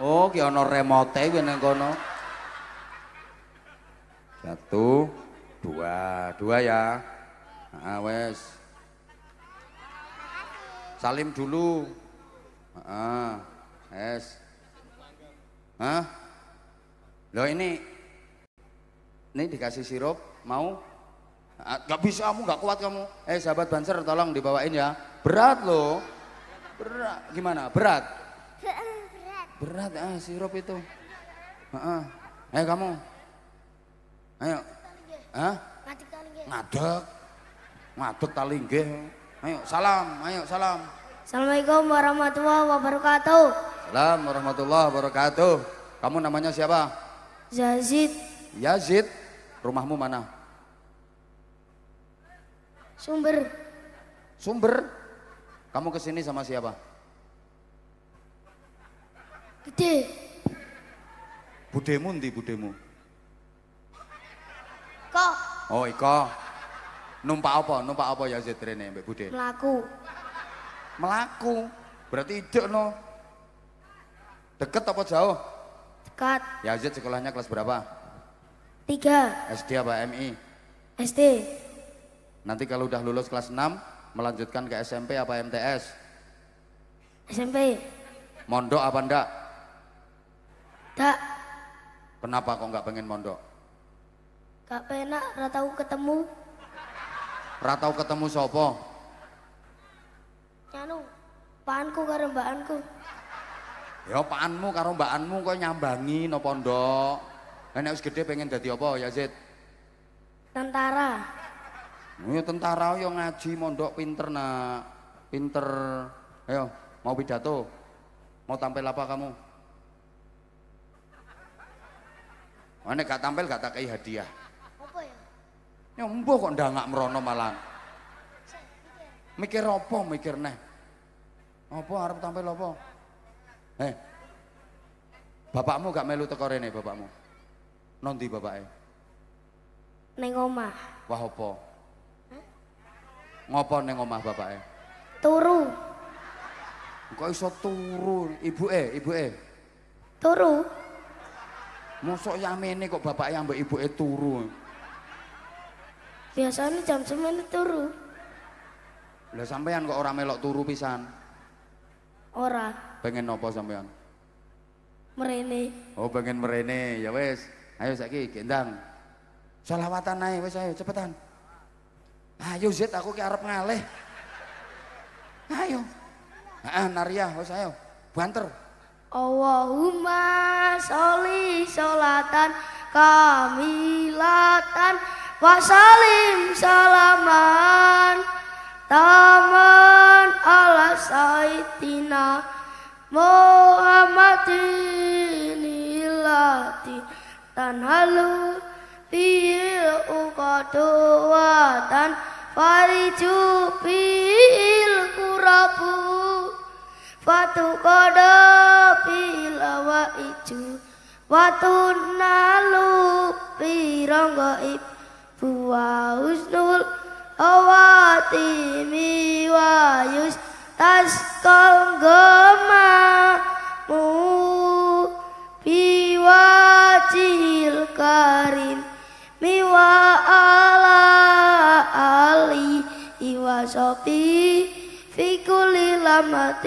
A: Oh, ki ana remote kuwi nang kono. Satu, dua, dua ya. Ah, wes. Salim dulu. Ah, es. Hah? Loh ini, ini dikasih sirup, mau? Gak bisa kamu, gak kuat kamu. Eh sahabat banser tolong dibawain ya. Berat lo. Berat, gimana? Berat. Berat ah sirup itu. ah, ah. Ayo kamu. Ayo. ah, ngadek ngadek talingge, Ayo salam, ayo salam.
D: Assalamualaikum warahmatullahi wabarakatuh.
A: Salam warahmatullahi wabarakatuh. Kamu namanya siapa? Yazid. Yazid, rumahmu mana? Sumber. Sumber? Kamu kesini sama siapa? Gede. Budemu ndi budemu? Iko. Oh, Iko. Numpak apa? Numpak apa ya Zed rene Mbak Bude? Melaku. Melaku. Berarti ijek no. Deket apa jauh? Dekat. Ya sekolahnya kelas berapa? Tiga. SD apa MI? SD. Nanti kalau udah lulus kelas enam, melanjutkan ke SMP apa MTS? SMP. Mondok apa ndak? Tak. Kenapa kok nggak pengen mondok?
D: Gak penak, ratau ketemu.
A: Ratau ketemu sopo?
D: Nyanu, paanku karo mbakanku.
A: Ya paanmu karo mbakanmu kok nyambangi no pondok. Enak usgede gede pengen jadi apa ya Zed? Oh, ya tentara. Ya tentara yo ngaji mondok pinter nak. Pinter. Ayo, mau pidato. Mau tampil apa kamu? Mana gak tampil gak tak kayak hadiah. Apa ya? Ya mbok kok ndak nggak merono malah. Mikir apa mikir neh? Apa harap tampil apa? Eh. Bapakmu gak melu teko rene bapakmu. Nondi bapaknya? Neng omah. Wah apa? Ngopo neng omah bapaknya? Turu. Kok iso turu? Ibu ibu ibuke. Turu. Mosok ini kok bapak yang mbak ibu itu turu. Biasanya jam sembilan turu. Lah sampean kok orang melok turu pisan? Ora. Pengen nopo sampean? Merene. Oh, pengen merene. Ya wes. Ayo saiki gendang. Salawatan naik wes ayo cepetan. Ayo Zed aku ke Arab ngaleh. Ayo. Ah nariah wes ayo. Banter.
D: Allahumma sholli sholatan kamilatan wasalim salaman taman ala saitina Muhammadin illati tanhalu fil uqadu wa tan fariju kurabu Watu kodo pila wa Watu nalu pirongo ib Buwa usnul awati miwa yus Tas konggo mamu Biwa cil Miwa ala ali iwasopi, في كل لمة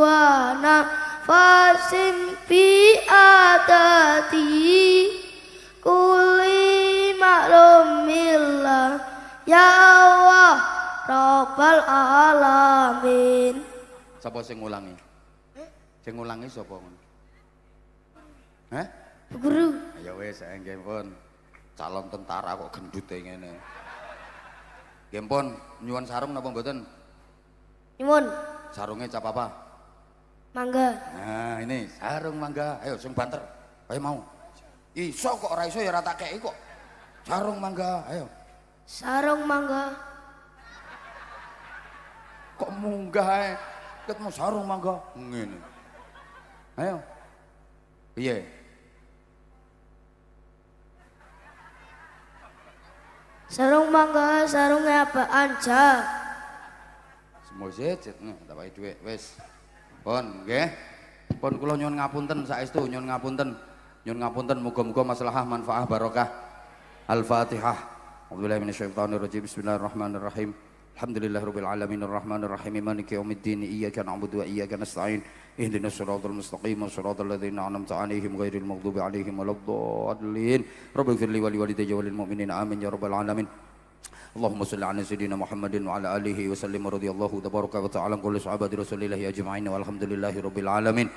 D: ونفس في أتاتي كل معلوم الله يا الله رب العالمين
A: Sapa sing ngulangi? Sing ngulangi sapa ngono? Hah? Guru. Ya wis, nggih pun. Calon tentara kok gendut ngene. Nggih pun nyuwun sarung napa mboten? Nyuwun. Sarungnya cap apa? Mangga. Nah, ini sarung mangga. Ayo sing banter. Ayo mau. Iso kok ora iso ya rata tak kei Sarung mangga, ayo. Sarung mangga. Kok munggah ae. Ketemu sarung mangga ngene. Ayo. Piye?
D: Sarung mangga, sarungnya apa Cak?
A: Mozet, eh, eh, tak dapat itu wes. Pon, ge Pon kula nyon ngapunten itu nyon ngapunten. nyon ngapunten muga-muga maslahah manfaah barokah. Al-Fatihah. Alhamdulillah minasyaitonir rajim. Bismillahirrahmanirrahim. Alhamdulillahirabbil alamin arrahmanirrahim maliki yaumiddin iyyaka na'budu wa iyyaka nasta'in ihdinas siratal mustaqim siratal ladzina an'amta 'alaihim ghairil maghdubi 'alaihim waladdallin rabbighfirli wa liwalidayya walil mu'minina amin ya rabbal alamin اللهم صل على سيدنا محمد وعلى اله وسلم رضي الله تبارك وتعالى كل صحابه رسول الله اجمعين والحمد لله رب العالمين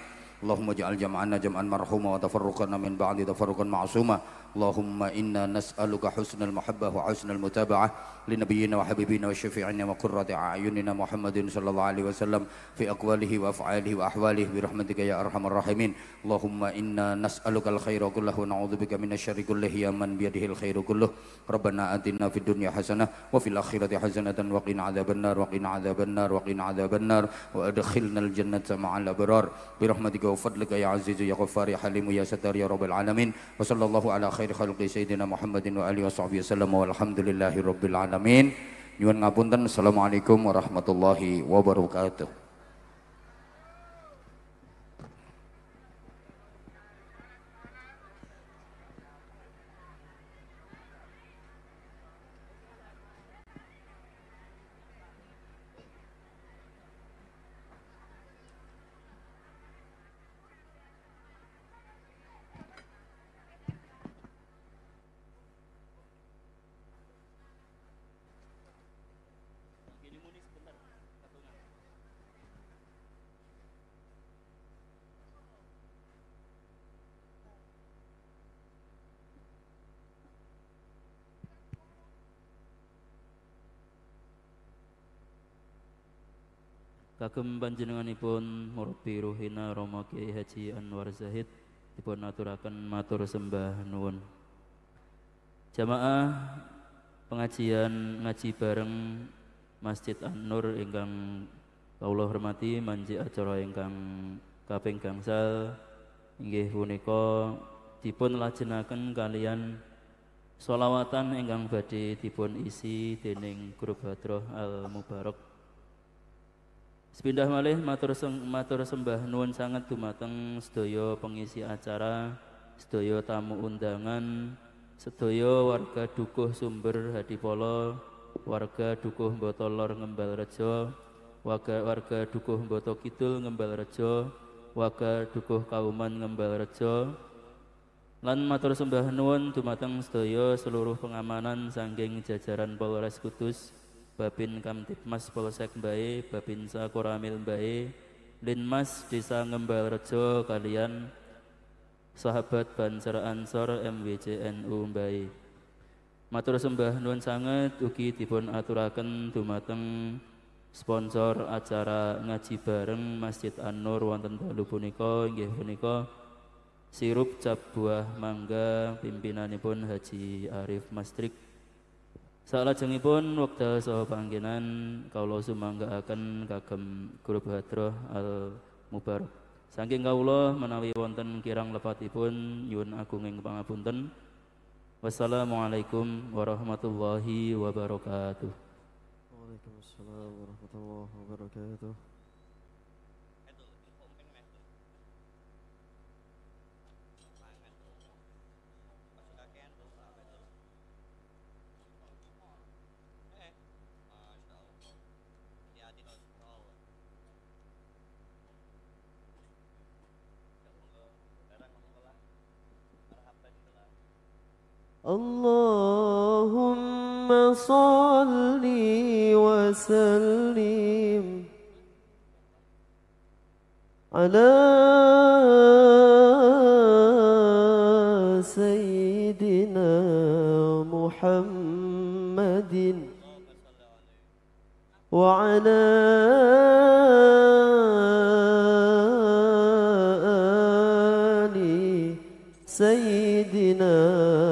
A: اللهم اجعل جمعنا جمعا مرحوما وتفرقنا من بعد تفرقا معصوما اللهم إنا نسألك حسن المحبة وحسن المتابعة لنبينا وحبيبنا وشفيعنا وقرة أعيننا محمد صلى الله عليه وسلم في أقواله وأفعاله وأحواله برحمتك يا أرحم الراحمين اللهم إنا نسألك الخير كله ونعوذ بك من الشر كله يا من بيده الخير كله ربنا آتنا في الدنيا حسنة وفي الآخرة حسنة وقنا عذاب النار وقنا عذاب النار وقنا عذاب النار وأدخلنا الجنة مع الأبرار برحمتك وفضلك يا عزيز يا غفار يا حليم يا ستار يا رب العالمين وصلى الله على خير khair khalqi sayyidina Muhammadin wa alihi washabihi wasallam walhamdulillahi alamin. Nyuwun ngapunten. Assalamualaikum warahmatullahi wabarakatuh.
B: kagem panjenenganipun murti ruhina Rama Kiai Haji Anwar Zahid dipun aturaken matur sembah nuwun. Jamaah pengajian ngaji bareng Masjid An-Nur ingkang kawula hormati manji acara ingkang kaping gangsal inggih punika dipun lajengaken kalian sholawatan ingkang badhe dipun isi dening guru Badroh Al Mubarak Sepindah malih matur matur sembah nuwun sangat dumateng sedaya pengisi acara, sedaya tamu undangan, sedaya warga Dukuh Sumber Hadipolo, warga Dukuh Botolor Ngembal Rejo, warga, warga Dukuh Boto Kidul Ngembal Rejo, warga Dukuh Kauman Ngembal Rejo, lan matur sembah nuwun dumateng sedaya seluruh pengamanan sanggeng jajaran Polres Kudus, Babin Kamtipmas Polsek Mbae, Babinsa Koramil Mbae, Linmas Desa Ngembal Rejo kalian sahabat Banser Ansor MWCNU Mbae. Matur sembah nuwun sanget ugi dipun aturaken dumateng sponsor acara ngaji bareng Masjid An-Nur wonten dalu punika inggih punika sirup cap buah mangga pimpinanipun Haji Arif Mastrik Salajengipun wekdal saha panggenan kawula sumanggaaken kagem guru Badroh Al Mubarak. Saking kawula menawi wonten kirang lepatipun nyuwun agunging pangapunten. Wassalamualaikum warahmatullahi wabarakatuh. Waalaikumsalam warahmatullahi wabarakatuh. اللهم صل وسلم على سيدنا محمد وعلى آل سيدنا محمد